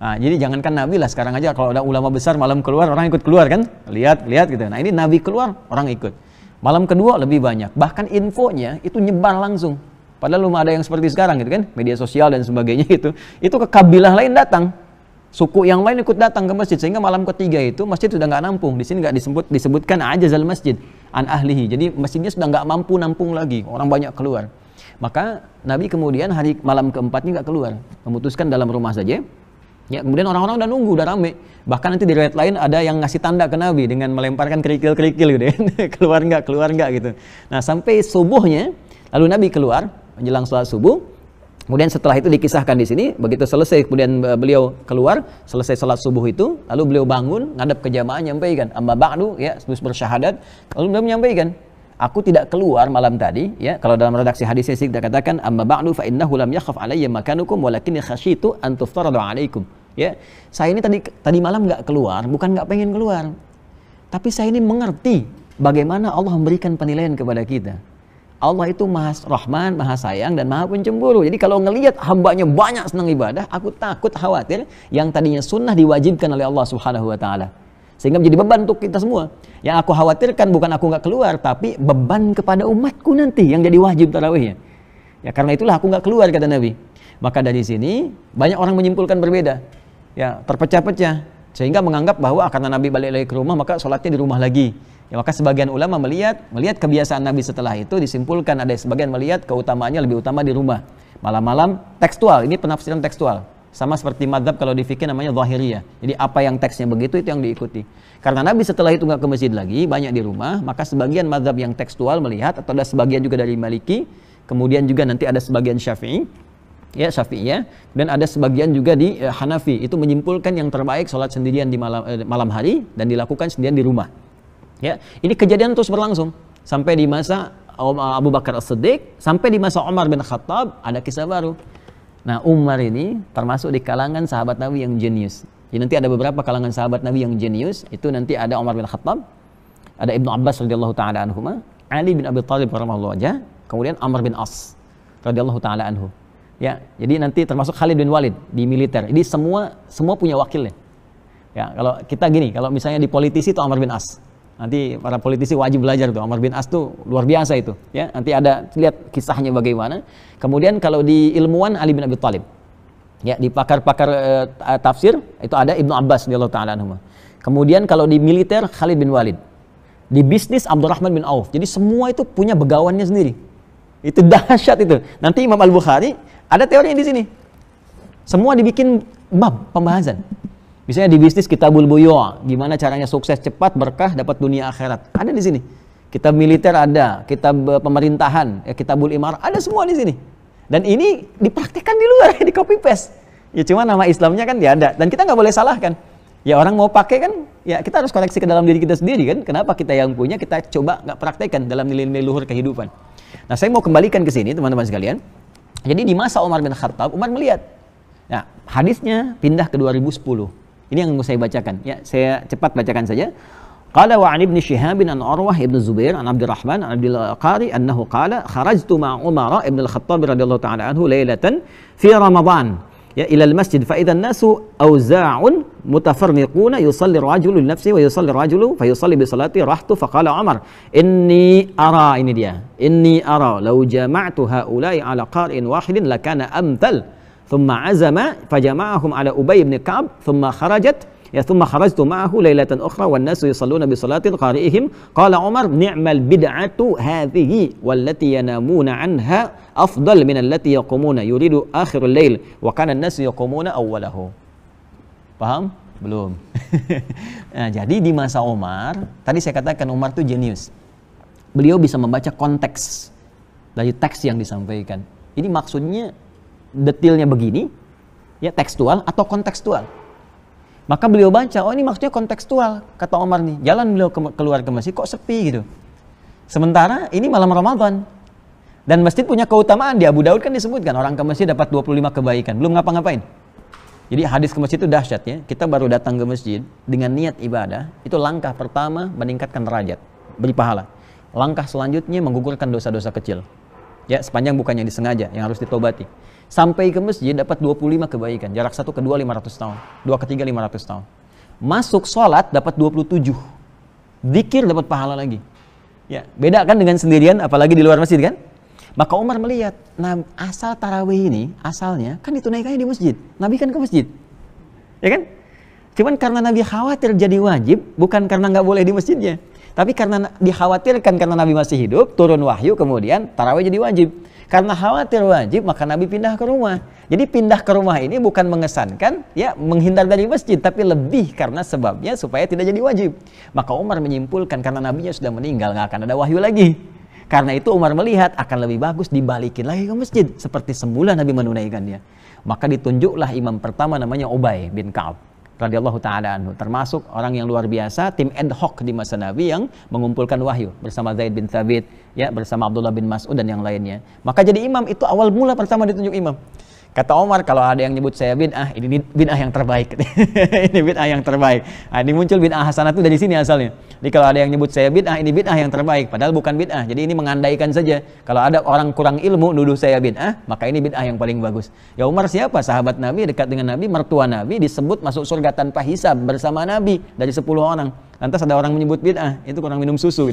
Nah, jadi jangankan Nabi lah sekarang aja kalau ada ulama besar malam keluar orang ikut keluar kan? Lihat, lihat gitu. Nah, ini Nabi keluar orang ikut. Malam kedua lebih banyak. Bahkan infonya itu nyebar langsung. Padahal belum ada yang seperti sekarang gitu kan, media sosial dan sebagainya itu. Itu ke kabilah lain datang. Suku yang lain ikut datang ke masjid sehingga malam ketiga itu masjid sudah nggak nampung. Di sini nggak disebut disebutkan aja zal masjid an ahlihi. Jadi masjidnya sudah nggak mampu nampung lagi. Orang banyak keluar. Maka Nabi kemudian hari malam keempatnya nggak keluar, memutuskan dalam rumah saja Ya, kemudian orang-orang udah nunggu, udah rame. Bahkan nanti di riwayat lain ada yang ngasih tanda ke Nabi dengan melemparkan kerikil-kerikil gitu kan. [LAUGHS] keluar nggak, keluar nggak gitu. Nah, sampai subuhnya, lalu Nabi keluar menjelang sholat subuh. Kemudian setelah itu dikisahkan di sini, begitu selesai kemudian e, beliau keluar, selesai sholat subuh itu, lalu beliau bangun, ngadap ke jamaah, nyampaikan, amma ba'du, ya, terus bersyahadat, lalu beliau menyampaikan, aku tidak keluar malam tadi ya kalau dalam redaksi hadis saya kita katakan amma ba'du fa innahu lam yakhaf alayya makanukum walakin khasyitu an tuftaradu alaikum ya saya ini tadi tadi malam nggak keluar bukan nggak pengen keluar tapi saya ini mengerti bagaimana Allah memberikan penilaian kepada kita Allah itu maha rahman, maha sayang, dan maha pencemburu. Jadi kalau ngelihat hambanya banyak senang ibadah, aku takut khawatir yang tadinya sunnah diwajibkan oleh Allah subhanahu wa ta'ala sehingga menjadi beban untuk kita semua. Yang aku khawatirkan bukan aku nggak keluar, tapi beban kepada umatku nanti yang jadi wajib tarawihnya. Ya karena itulah aku nggak keluar kata Nabi. Maka dari sini banyak orang menyimpulkan berbeda. Ya terpecah-pecah sehingga menganggap bahwa karena Nabi balik lagi ke rumah maka sholatnya di rumah lagi. Ya, maka sebagian ulama melihat melihat kebiasaan Nabi setelah itu disimpulkan ada sebagian melihat keutamaannya lebih utama di rumah. Malam-malam tekstual, ini penafsiran tekstual. Sama seperti madhab kalau di fikih namanya zahiriyah. Jadi apa yang teksnya begitu itu yang diikuti. Karena Nabi setelah itu nggak ke masjid lagi, banyak di rumah, maka sebagian madhab yang tekstual melihat, atau ada sebagian juga dari maliki, kemudian juga nanti ada sebagian syafi'i, ya Syafi'i ya. dan ada sebagian juga di eh, Hanafi. Itu menyimpulkan yang terbaik sholat sendirian di malam, eh, malam hari, dan dilakukan sendirian di rumah. Ya, ini kejadian terus berlangsung sampai di masa eh, Abu Bakar As-Siddiq sampai di masa Umar bin Khattab ada kisah baru Nah Umar ini termasuk di kalangan sahabat Nabi yang jenius. Jadi nanti ada beberapa kalangan sahabat Nabi yang jenius. Itu nanti ada Umar bin Khattab, ada Ibnu Abbas radhiyallahu taala anhuma, Ali bin Abi Talib radhiyallahu anhu, kemudian Amr bin As radhiyallahu taala anhu. Ya, jadi nanti termasuk Khalid bin Walid di militer. Jadi semua semua punya wakilnya. Ya, kalau kita gini, kalau misalnya di politisi itu Amr bin As. Nanti para politisi wajib belajar tuh. Amr bin As tuh luar biasa itu. Ya, nanti ada lihat kisahnya bagaimana. Kemudian kalau di ilmuwan Ali bin Abi Thalib. Ya, di pakar-pakar uh, tafsir itu ada Ibnu Abbas radhiyallahu taala anhu. Kemudian kalau di militer Khalid bin Walid. Di bisnis Abdurrahman bin Auf. Jadi semua itu punya begawannya sendiri. Itu dahsyat itu. Nanti Imam Al-Bukhari ada teorinya di sini. Semua dibikin bab pembahasan. Misalnya di bisnis kita bulbuyo, gimana caranya sukses cepat berkah dapat dunia akhirat. Ada di sini. Kita militer ada, kita eh, pemerintahan, eh, kita bul imar ada semua di sini. Dan ini dipraktikkan di luar, [LAUGHS] di copy paste. Ya cuma nama Islamnya kan dia ada dan kita nggak boleh salahkan. Ya orang mau pakai kan, ya kita harus koleksi ke dalam diri kita sendiri kan. Kenapa kita yang punya kita coba nggak praktekkan dalam nilai-nilai luhur kehidupan. Nah saya mau kembalikan ke sini teman-teman sekalian. Jadi di masa Umar bin Khattab, Umar melihat. Nah hadisnya pindah ke 2010. Ini yang saya bacakan. Ya, saya cepat bacakan saja. Qala wa ibn Shihab bin Urwah ibn Zubair an Abdurrahman an Abdul Qari annahu qala kharajtu ma Umar ibn al-Khattab radhiyallahu ta'ala anhu lailatan fi Ramadan ya ila al-masjid fa idha an-nasu awza'un mutafarriquna yusalli ar rajulu li nafsihi wa yusalli ar rajulu fa yusalli bi salati rahtu fa qala Umar inni ara ini dia inni ara law jama'tu ha'ula'i ala qari'in wahidin lakana amthal thumma azama fajama'ahum ala Ubay بن Ka'ab thumma kharajat ya thumma kharajtu ma'ahu lailatan ukhra wan nasu yusalluna bi salatil qari'ihim qala Umar ni'mal bid'atu hadhihi wallati yanamuna anha afdal min allati yaqumuna yuridu akhirul lail wa kana paham belum nah, jadi di masa Umar tadi saya katakan Umar itu jenius beliau bisa membaca konteks dari teks yang disampaikan ini maksudnya detailnya begini, ya tekstual atau kontekstual. Maka beliau baca, oh ini maksudnya kontekstual, kata Omar nih. Jalan beliau ke, keluar ke masjid kok sepi gitu. Sementara ini malam Ramadan. Dan masjid punya keutamaan di Abu Daud kan disebutkan orang ke masjid dapat 25 kebaikan, belum ngapa-ngapain. Jadi hadis ke masjid itu dahsyat ya. Kita baru datang ke masjid dengan niat ibadah, itu langkah pertama meningkatkan derajat, beri pahala. Langkah selanjutnya menggugurkan dosa-dosa kecil. Ya, sepanjang bukannya disengaja yang harus ditobati. Sampai ke masjid dapat 25 kebaikan. Jarak satu ke dua 500 tahun. Dua ke ketiga 500 tahun. Masuk sholat dapat 27. Dikir dapat pahala lagi. Ya, beda kan dengan sendirian apalagi di luar masjid kan? Maka Umar melihat, nah asal tarawih ini asalnya kan ditunaikannya di masjid. Nabi kan ke masjid. Ya kan? Cuman karena Nabi khawatir jadi wajib, bukan karena nggak boleh di masjidnya. Tapi karena dikhawatirkan karena Nabi masih hidup, turun wahyu kemudian tarawih jadi wajib. Karena khawatir wajib, maka Nabi pindah ke rumah. Jadi pindah ke rumah ini bukan mengesankan, ya menghindar dari masjid, tapi lebih karena sebabnya supaya tidak jadi wajib. Maka Umar menyimpulkan karena Nabi nya sudah meninggal, nggak akan ada wahyu lagi. Karena itu Umar melihat akan lebih bagus dibalikin lagi ke masjid seperti semula Nabi menunaikannya. Maka ditunjuklah imam pertama namanya Ubay bin Ka'ab radhiyallahu taala anhu termasuk orang yang luar biasa tim ad hoc di masa Nabi yang mengumpulkan wahyu bersama Zaid bin Thabit ya bersama Abdullah bin Mas'ud dan yang lainnya maka jadi imam itu awal mula pertama ditunjuk imam Kata Omar kalau ada yang nyebut saya bid'ah, ini bid'ah yang terbaik. [LAUGHS] ini bid'ah yang terbaik. Nah, ini muncul bid'ah hasanah itu dari sini asalnya. Jadi kalau ada yang nyebut saya bid'ah, ini bid'ah yang terbaik. Padahal bukan bid'ah. Jadi ini mengandaikan saja. Kalau ada orang kurang ilmu nuduh saya bid'ah, maka ini bid'ah yang paling bagus. Ya Umar siapa? Sahabat Nabi, dekat dengan Nabi, mertua Nabi, disebut masuk surga tanpa hisab bersama Nabi dari 10 orang. Lantas ada orang menyebut bid'ah, itu kurang minum susu.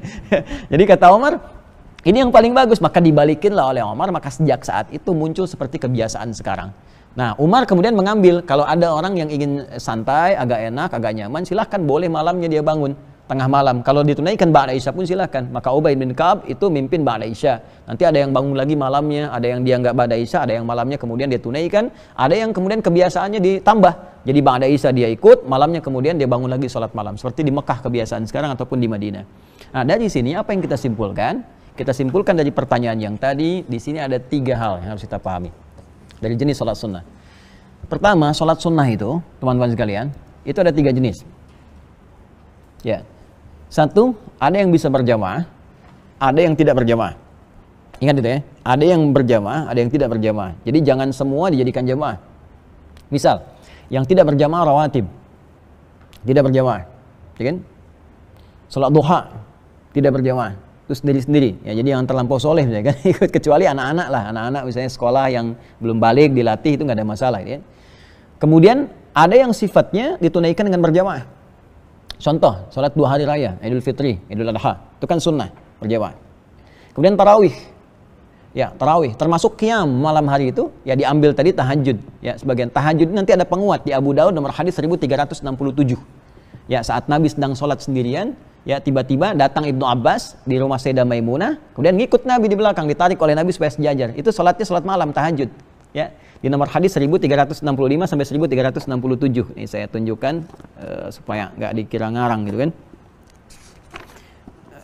[LAUGHS] Jadi kata Omar, ini yang paling bagus, maka dibalikinlah oleh Umar, maka sejak saat itu muncul seperti kebiasaan sekarang. Nah, Umar kemudian mengambil, kalau ada orang yang ingin santai, agak enak, agak nyaman, silahkan boleh malamnya dia bangun, tengah malam. Kalau ditunaikan Ba'da Isya pun silahkan. Maka Ubaid bin Kaab itu mimpin Ba'da Isya. Nanti ada yang bangun lagi malamnya, ada yang dia nggak Ba'da Isya, ada yang malamnya kemudian dia tunaikan, ada yang kemudian kebiasaannya ditambah. Jadi Ba'da Isya dia ikut, malamnya kemudian dia bangun lagi sholat malam. Seperti di Mekah kebiasaan sekarang ataupun di Madinah. Nah, dari sini apa yang kita simpulkan? Kita simpulkan dari pertanyaan yang tadi, di sini ada tiga hal yang harus kita pahami. Dari jenis sholat sunnah. Pertama, sholat sunnah itu, teman-teman sekalian, itu ada tiga jenis. Ya, satu, ada yang bisa berjamaah, ada yang tidak berjamaah. Ingat itu ya, ada yang berjamaah, ada yang tidak berjamaah. Jadi jangan semua dijadikan jamaah. Misal, yang tidak berjamaah rawatib, tidak berjamaah, ya kan? Salat duha tidak berjamaah itu sendiri-sendiri ya jadi yang terlampau soleh misalnya kan [LAUGHS] ikut kecuali anak-anak lah anak-anak misalnya sekolah yang belum balik dilatih itu nggak ada masalah ya kemudian ada yang sifatnya ditunaikan dengan berjamaah contoh sholat dua hari raya idul fitri idul adha itu kan sunnah berjamaah kemudian tarawih ya tarawih termasuk kiam malam hari itu ya diambil tadi tahajud ya sebagian tahajud nanti ada penguat di Abu dawud nomor hadis 1367 ya saat Nabi sedang sholat sendirian, ya tiba-tiba datang Ibnu Abbas di rumah Sayyidah Maimunah, kemudian ngikut Nabi di belakang, ditarik oleh Nabi supaya sejajar. Itu sholatnya sholat malam, tahajud. Ya, di nomor hadis 1365 sampai 1367. Ini saya tunjukkan uh, supaya nggak dikira ngarang gitu kan.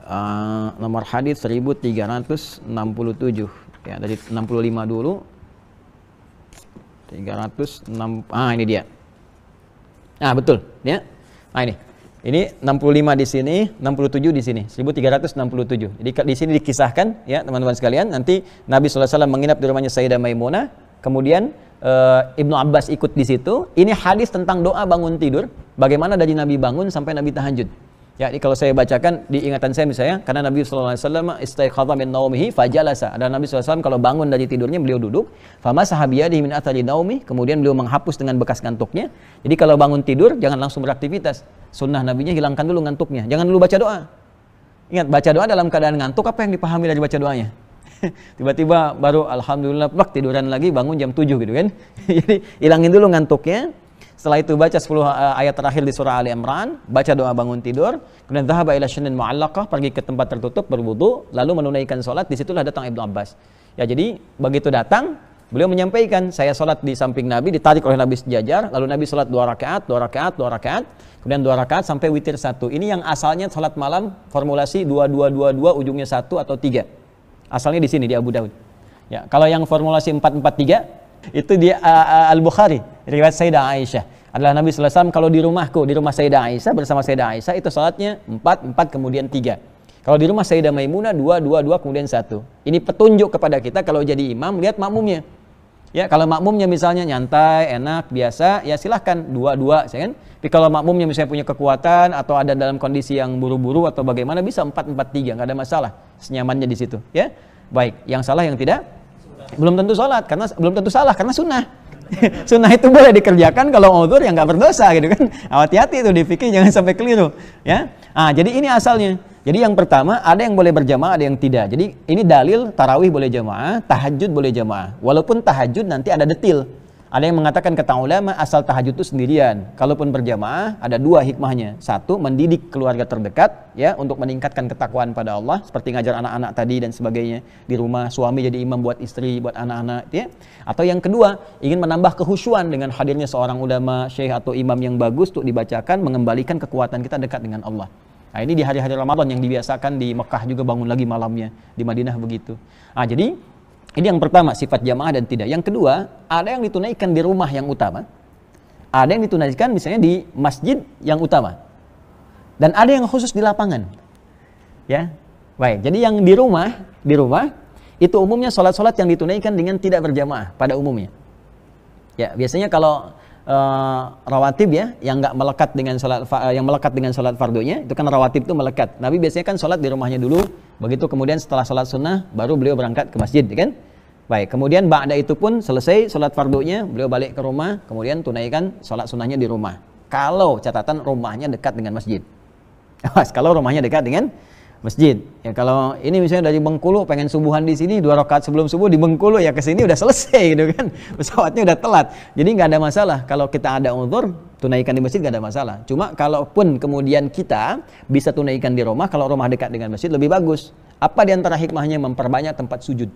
Uh, nomor hadis 1367 ya dari 65 dulu 306 ah ini dia nah betul ya Nah ini. Ini 65 di sini, 67 di sini, 1367. Jadi di sini dikisahkan ya teman-teman sekalian, nanti Nabi SAW menginap di rumahnya Sayyidah Maimunah, kemudian e, Ibnu Abbas ikut di situ. Ini hadis tentang doa bangun tidur, bagaimana dari Nabi bangun sampai Nabi tahajud. Jadi kalau saya bacakan di ingatan saya misalnya, karena Nabi Alaihi Sallallahu Wasallam istiqadha min naumihi fajalasa. Ada Nabi Alaihi Wasallam kalau bangun dari tidurnya beliau duduk, fama sahabiyadihi min athari naumi, kemudian beliau menghapus dengan bekas ngantuknya. Jadi kalau bangun tidur jangan langsung beraktivitas. Sunnah nabinya hilangkan dulu ngantuknya. Jangan dulu baca doa. Ingat, baca doa dalam keadaan ngantuk apa yang dipahami dari baca doanya? [LAUGHS] Tiba-tiba baru alhamdulillah bak, tiduran lagi bangun jam 7 gitu kan. [LAUGHS] Jadi hilangin dulu ngantuknya, setelah itu baca 10 eh, ayat terakhir di surah Ali Imran, baca doa bangun tidur, kemudian zahaba ila syanin mu'allaqah, pergi ke tempat tertutup berwudu, lalu menunaikan salat, situlah datang Ibnu Abbas. Ya jadi begitu datang, beliau menyampaikan, saya salat di samping Nabi, ditarik oleh Nabi sejajar, lalu Nabi salat dua rakaat, dua rakaat, dua rakaat, kemudian dua rakaat sampai witir satu. Ini yang asalnya salat malam formulasi dua dua dua dua ujungnya satu atau tiga. Asalnya di sini di Abu Daud. Ya, kalau yang formulasi empat empat tiga itu di uh, Al-Bukhari, riwayat Sayyidah Aisyah. Adalah Nabi Wasallam kalau di rumahku, di rumah Sayyidah Aisyah bersama Sayyidah Aisyah itu salatnya empat empat kemudian tiga Kalau di rumah Sayyidah Maimunah dua dua dua kemudian satu Ini petunjuk kepada kita kalau jadi imam lihat makmumnya. Ya, kalau makmumnya misalnya nyantai, enak, biasa, ya silahkan dua-dua, saya kan? Tapi kalau makmumnya misalnya punya kekuatan atau ada dalam kondisi yang buru-buru atau bagaimana bisa empat empat tiga, nggak ada masalah, senyamannya di situ, ya. Baik, yang salah yang tidak belum tentu sholat karena belum tentu salah karena sunnah [LAUGHS] sunnah itu boleh dikerjakan kalau ngaudur yang nggak berdosa gitu kan hati-hati itu dipikir jangan sampai keliru ya ah jadi ini asalnya jadi yang pertama ada yang boleh berjamaah ada yang tidak jadi ini dalil tarawih boleh jamaah tahajud boleh jamaah walaupun tahajud nanti ada detil ada yang mengatakan kata ulama asal tahajud itu sendirian. Kalaupun berjamaah ada dua hikmahnya. Satu mendidik keluarga terdekat ya untuk meningkatkan ketakwaan pada Allah seperti ngajar anak-anak tadi dan sebagainya di rumah suami jadi imam buat istri buat anak-anak ya. Atau yang kedua ingin menambah kehusuan dengan hadirnya seorang ulama, syekh atau imam yang bagus untuk dibacakan mengembalikan kekuatan kita dekat dengan Allah. Nah, ini di hari-hari Ramadan yang dibiasakan di Mekah juga bangun lagi malamnya, di Madinah begitu. Nah, jadi ini yang pertama, sifat jamaah dan tidak. Yang kedua, ada yang ditunaikan di rumah yang utama. Ada yang ditunaikan misalnya di masjid yang utama. Dan ada yang khusus di lapangan. Ya. Baik, jadi yang di rumah, di rumah itu umumnya sholat-sholat yang ditunaikan dengan tidak berjamaah pada umumnya. Ya, biasanya kalau uh, rawatib ya yang nggak melekat dengan salat uh, yang melekat dengan salat fardunya itu kan rawatib itu melekat. Nabi biasanya kan salat di rumahnya dulu, begitu kemudian setelah salat sunnah baru beliau berangkat ke masjid, ya kan? Baik, kemudian ba'da itu pun selesai salat fardunya, beliau balik ke rumah, kemudian tunaikan salat sunnahnya di rumah. Kalau catatan rumahnya dekat dengan masjid. [LAUGHS] kalau rumahnya dekat dengan masjid. Ya kalau ini misalnya dari Bengkulu pengen subuhan di sini dua rakaat sebelum subuh di Bengkulu ya ke sini udah selesai gitu kan. [LAUGHS] Pesawatnya udah telat. Jadi nggak ada masalah kalau kita ada uzur tunaikan di masjid nggak ada masalah. Cuma kalaupun kemudian kita bisa tunaikan di rumah kalau rumah dekat dengan masjid lebih bagus. Apa di antara hikmahnya memperbanyak tempat sujud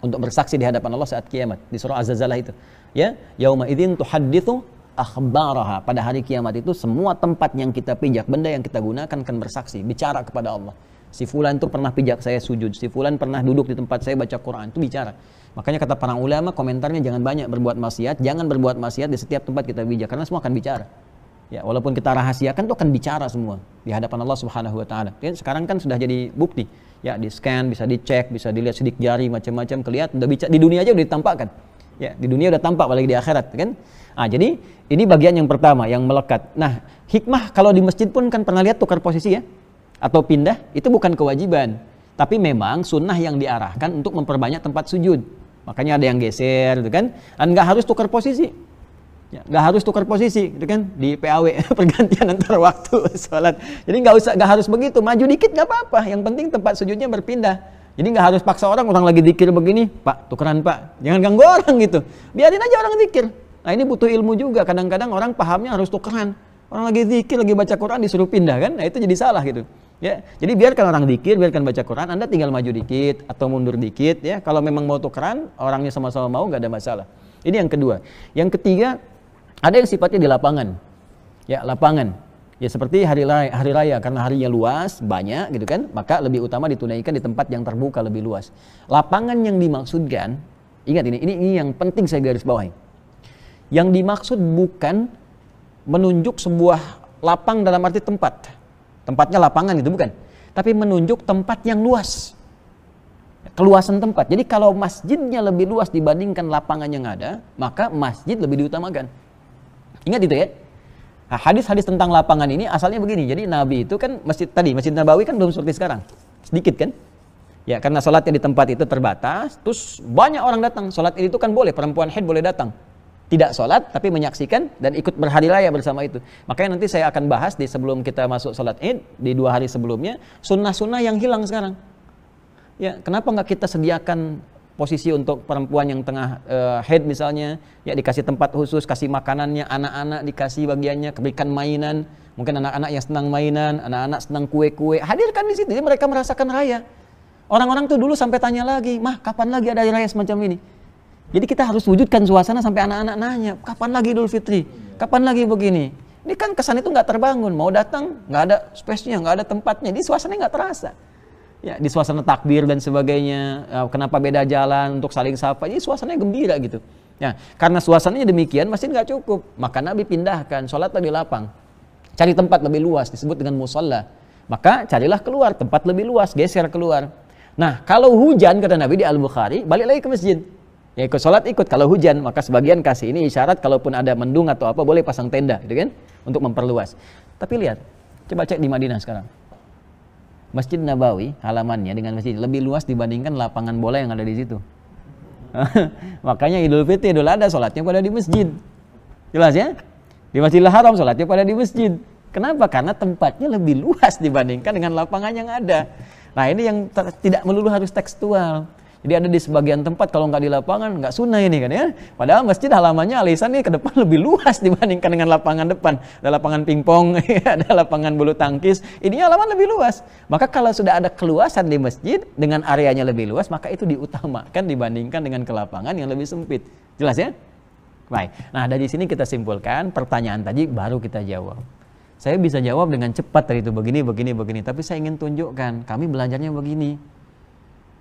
untuk bersaksi di hadapan Allah saat kiamat di surah Az-Zalzalah itu. Ya, yauma idzin tuhadditsu akhbaraha. Pada hari kiamat itu semua tempat yang kita pijak, benda yang kita gunakan akan bersaksi, bicara kepada Allah. Si fulan itu pernah pijak saya sujud, si fulan pernah duduk di tempat saya baca Quran, itu bicara. Makanya kata para ulama komentarnya jangan banyak berbuat maksiat, jangan berbuat maksiat di setiap tempat kita pijak karena semua akan bicara. Ya, walaupun kita rahasiakan itu akan bicara semua di hadapan Allah Subhanahu wa taala. Ya, sekarang kan sudah jadi bukti. Ya, di scan, bisa dicek, bisa dilihat sidik jari macam-macam kelihatan udah bicara di dunia aja udah ditampakkan. Ya, di dunia udah tampak apalagi di akhirat kan. ah jadi ini bagian yang pertama yang melekat. Nah, hikmah kalau di masjid pun kan pernah lihat tukar posisi ya atau pindah itu bukan kewajiban, tapi memang sunnah yang diarahkan untuk memperbanyak tempat sujud. Makanya ada yang geser, gitu kan? Dan nggak harus tukar posisi, ya, nggak harus tukar posisi, gitu kan? Di PAW [LAUGHS] pergantian antar waktu [LAUGHS] sholat. Jadi nggak usah, nggak harus begitu. Maju dikit nggak apa-apa. Yang penting tempat sujudnya berpindah. Jadi nggak harus paksa orang, orang lagi dikir begini, Pak, tukeran Pak, jangan ganggu [LAUGHS] orang gitu. Biarin aja orang dikir. Nah ini butuh ilmu juga, kadang-kadang orang pahamnya harus tukeran. Orang lagi dikir, lagi baca Quran disuruh pindah kan, nah itu jadi salah gitu. Ya, jadi biarkan orang dikir, biarkan baca Quran, Anda tinggal maju dikit atau mundur dikit ya. Kalau memang mau tukeran, orangnya sama-sama mau nggak ada masalah. Ini yang kedua. Yang ketiga, ada yang sifatnya di lapangan. Ya, lapangan. Ya seperti hari raya, hari raya karena harinya luas, banyak gitu kan, maka lebih utama ditunaikan di tempat yang terbuka lebih luas. Lapangan yang dimaksudkan, ingat ini, ini, ini yang penting saya garis bawahi. Yang dimaksud bukan menunjuk sebuah lapang dalam arti tempat. Tempatnya lapangan gitu bukan, tapi menunjuk tempat yang luas. Keluasan tempat. Jadi kalau masjidnya lebih luas dibandingkan lapangan yang ada, maka masjid lebih diutamakan. Ingat itu ya. Nah, hadis-hadis tentang lapangan ini asalnya begini. Jadi Nabi itu kan masih tadi Masjid Nabawi kan belum seperti sekarang. Sedikit kan? Ya, karena sholatnya di tempat itu terbatas, terus banyak orang datang. Sholat itu kan boleh, perempuan head boleh datang. Tidak sholat, tapi menyaksikan dan ikut berhari raya bersama itu. Makanya nanti saya akan bahas di sebelum kita masuk sholat id, di dua hari sebelumnya, sunnah-sunnah yang hilang sekarang. Ya, kenapa nggak kita sediakan posisi untuk perempuan yang tengah uh, head misalnya ya dikasih tempat khusus kasih makanannya anak-anak dikasih bagiannya berikan mainan mungkin anak-anak yang senang mainan anak-anak senang kue-kue hadirkan di situ mereka merasakan raya orang-orang tuh dulu sampai tanya lagi mah kapan lagi ada raya semacam ini jadi kita harus wujudkan suasana sampai anak-anak nanya kapan lagi Idul Fitri kapan lagi begini ini kan kesan itu nggak terbangun mau datang nggak ada space-nya nggak ada tempatnya di suasananya nggak terasa ya di suasana takbir dan sebagainya eh, kenapa beda jalan untuk saling sapa jadi suasananya gembira gitu ya karena suasananya demikian masjid nggak cukup maka Nabi pindahkan sholat lebih lapang cari tempat lebih luas disebut dengan musola maka carilah keluar tempat lebih luas geser keluar nah kalau hujan kata Nabi di Al Bukhari balik lagi ke masjid ya ikut sholat ikut kalau hujan maka sebagian kasih ini isyarat kalaupun ada mendung atau apa boleh pasang tenda gitu kan untuk memperluas tapi lihat coba cek di Madinah sekarang Masjid Nabawi halamannya dengan masjid lebih luas dibandingkan lapangan bola yang ada di situ. [LAUGHS] Makanya Idul Fitri, Idul Adha sholatnya pada di masjid. Jelas ya? Di Masjidil Haram sholatnya pada di masjid. Kenapa? Karena tempatnya lebih luas dibandingkan dengan lapangan yang ada. Nah ini yang tidak melulu harus tekstual. Jadi ada di sebagian tempat kalau nggak di lapangan nggak sunnah ini kan ya. Padahal masjid halamannya alisan nih ke depan [LAUGHS] lebih luas dibandingkan dengan lapangan depan. Ada lapangan pingpong, [LAUGHS] ya, ada lapangan bulu tangkis. Ini halaman lebih luas. Maka kalau sudah ada keluasan di masjid dengan areanya lebih luas, maka itu diutamakan dibandingkan dengan kelapangan yang lebih sempit. Jelas ya? Baik. Nah dari sini kita simpulkan pertanyaan tadi baru kita jawab. Saya bisa jawab dengan cepat dari itu begini, begini, begini. Tapi saya ingin tunjukkan kami belajarnya begini.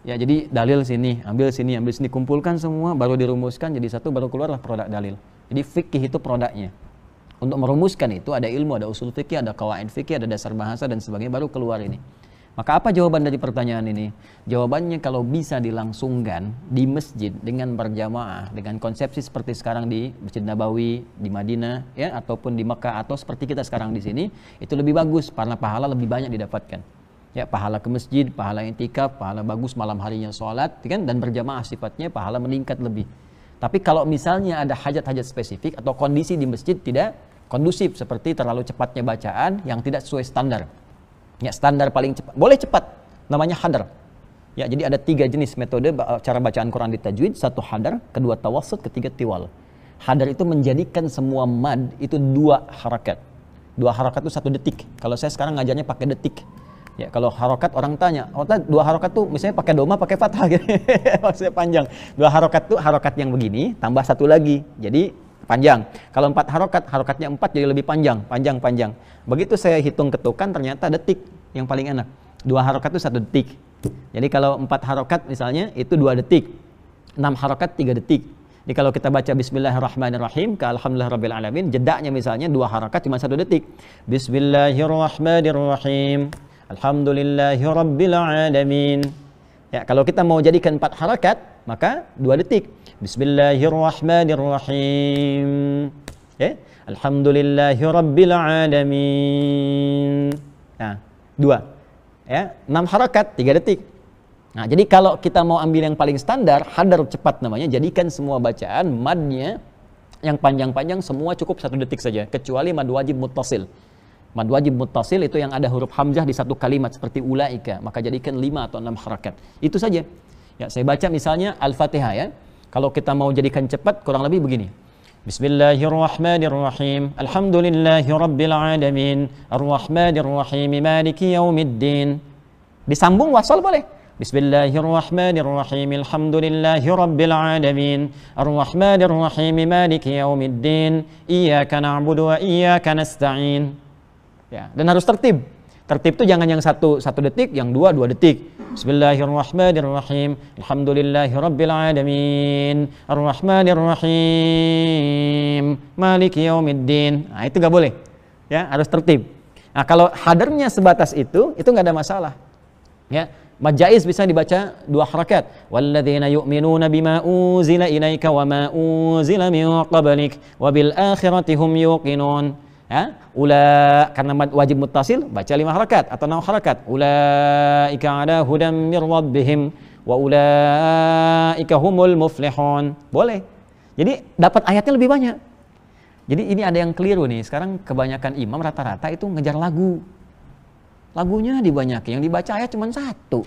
Ya, jadi dalil sini, ambil sini, ambil sini, kumpulkan semua, baru dirumuskan jadi satu, baru keluarlah produk dalil. Jadi fikih itu produknya. Untuk merumuskan itu ada ilmu, ada usul fikih, ada kawain fikih, ada dasar bahasa dan sebagainya, baru keluar ini. Maka apa jawaban dari pertanyaan ini? Jawabannya kalau bisa dilangsungkan di masjid dengan berjamaah, dengan konsepsi seperti sekarang di Masjid Nabawi, di Madinah, ya ataupun di Mekah atau seperti kita sekarang di sini, itu lebih bagus karena pahala lebih banyak didapatkan ya pahala ke masjid, pahala intikaf, pahala bagus malam harinya sholat, kan dan berjamaah sifatnya pahala meningkat lebih. Tapi kalau misalnya ada hajat-hajat spesifik atau kondisi di masjid tidak kondusif seperti terlalu cepatnya bacaan yang tidak sesuai standar. Ya standar paling cepat, boleh cepat, namanya hadar. Ya jadi ada tiga jenis metode cara bacaan Quran di tajwid, satu hadar, kedua tawasud, ketiga tiwal. Hadar itu menjadikan semua mad itu dua harakat. Dua harakat itu satu detik. Kalau saya sekarang ngajarnya pakai detik Ya, kalau harokat orang tanya, oh dua harokat tuh misalnya pakai doma, pakai fathah [LAUGHS] gitu. Maksudnya panjang. Dua harokat tuh harokat yang begini, tambah satu lagi. Jadi panjang. Kalau empat harokat, harokatnya empat jadi lebih panjang, panjang, panjang. Begitu saya hitung ketukan ternyata detik yang paling enak. Dua harokat tuh satu detik. Jadi kalau empat harokat misalnya itu dua detik. Enam harokat tiga detik. Jadi kalau kita baca Bismillahirrahmanirrahim ke Alhamdulillah Rabbil Alamin, misalnya dua harokat cuma satu detik. Bismillahirrahmanirrahim. Alhamdulillahirrabbilalamin. Ya, kalau kita mau jadikan empat harakat, maka dua detik. Bismillahirrahmanirrahim. Ya. Alhamdulillahirrabbilalamin. Nah, ya, dua. Ya, enam harakat, tiga detik. Nah, jadi kalau kita mau ambil yang paling standar, hadar cepat namanya, jadikan semua bacaan madnya yang panjang-panjang semua cukup satu detik saja, kecuali mad wajib muttasil. Mad wajib mutasil itu yang ada huruf hamzah di satu kalimat seperti ulaika, maka jadikan lima atau enam harakat. Itu saja. Ya, saya baca misalnya Al-Fatihah ya. Kalau kita mau jadikan cepat kurang lebih begini. Bismillahirrahmanirrahim. Alhamdulillahirabbil alamin. Arrahmanirrahim. Maliki yaumiddin. Disambung wasal boleh. Bismillahirrahmanirrahim. Alhamdulillahirabbil alamin. Arrahmanirrahim. Maliki yaumiddin. Iyyaka na'budu wa iyyaka nasta'in. Ya, dan harus tertib. Tertib itu jangan yang satu satu detik, yang dua dua detik. Bismillahirrahmanirrahim. Alhamdulillahirrabbilalamin. Ar-Rahmanirrahim. Maliki yaumiddin. Nah, itu gak boleh. Ya, harus tertib. Nah, kalau hadernya sebatas itu, itu nggak ada masalah. Ya, majais bisa dibaca dua harakat. Walladzina yu'minuna bima uzila ilaika wa ma uzila min qablik wa bil akhirati yuqinun ya ula karena wajib mutasil baca lima harakat atau enam harakat ika ada hudam mir rabbihim wa ika humul muflihun boleh jadi dapat ayatnya lebih banyak jadi ini ada yang keliru nih sekarang kebanyakan imam rata-rata itu ngejar lagu lagunya dibanyakin yang dibaca ayat cuma satu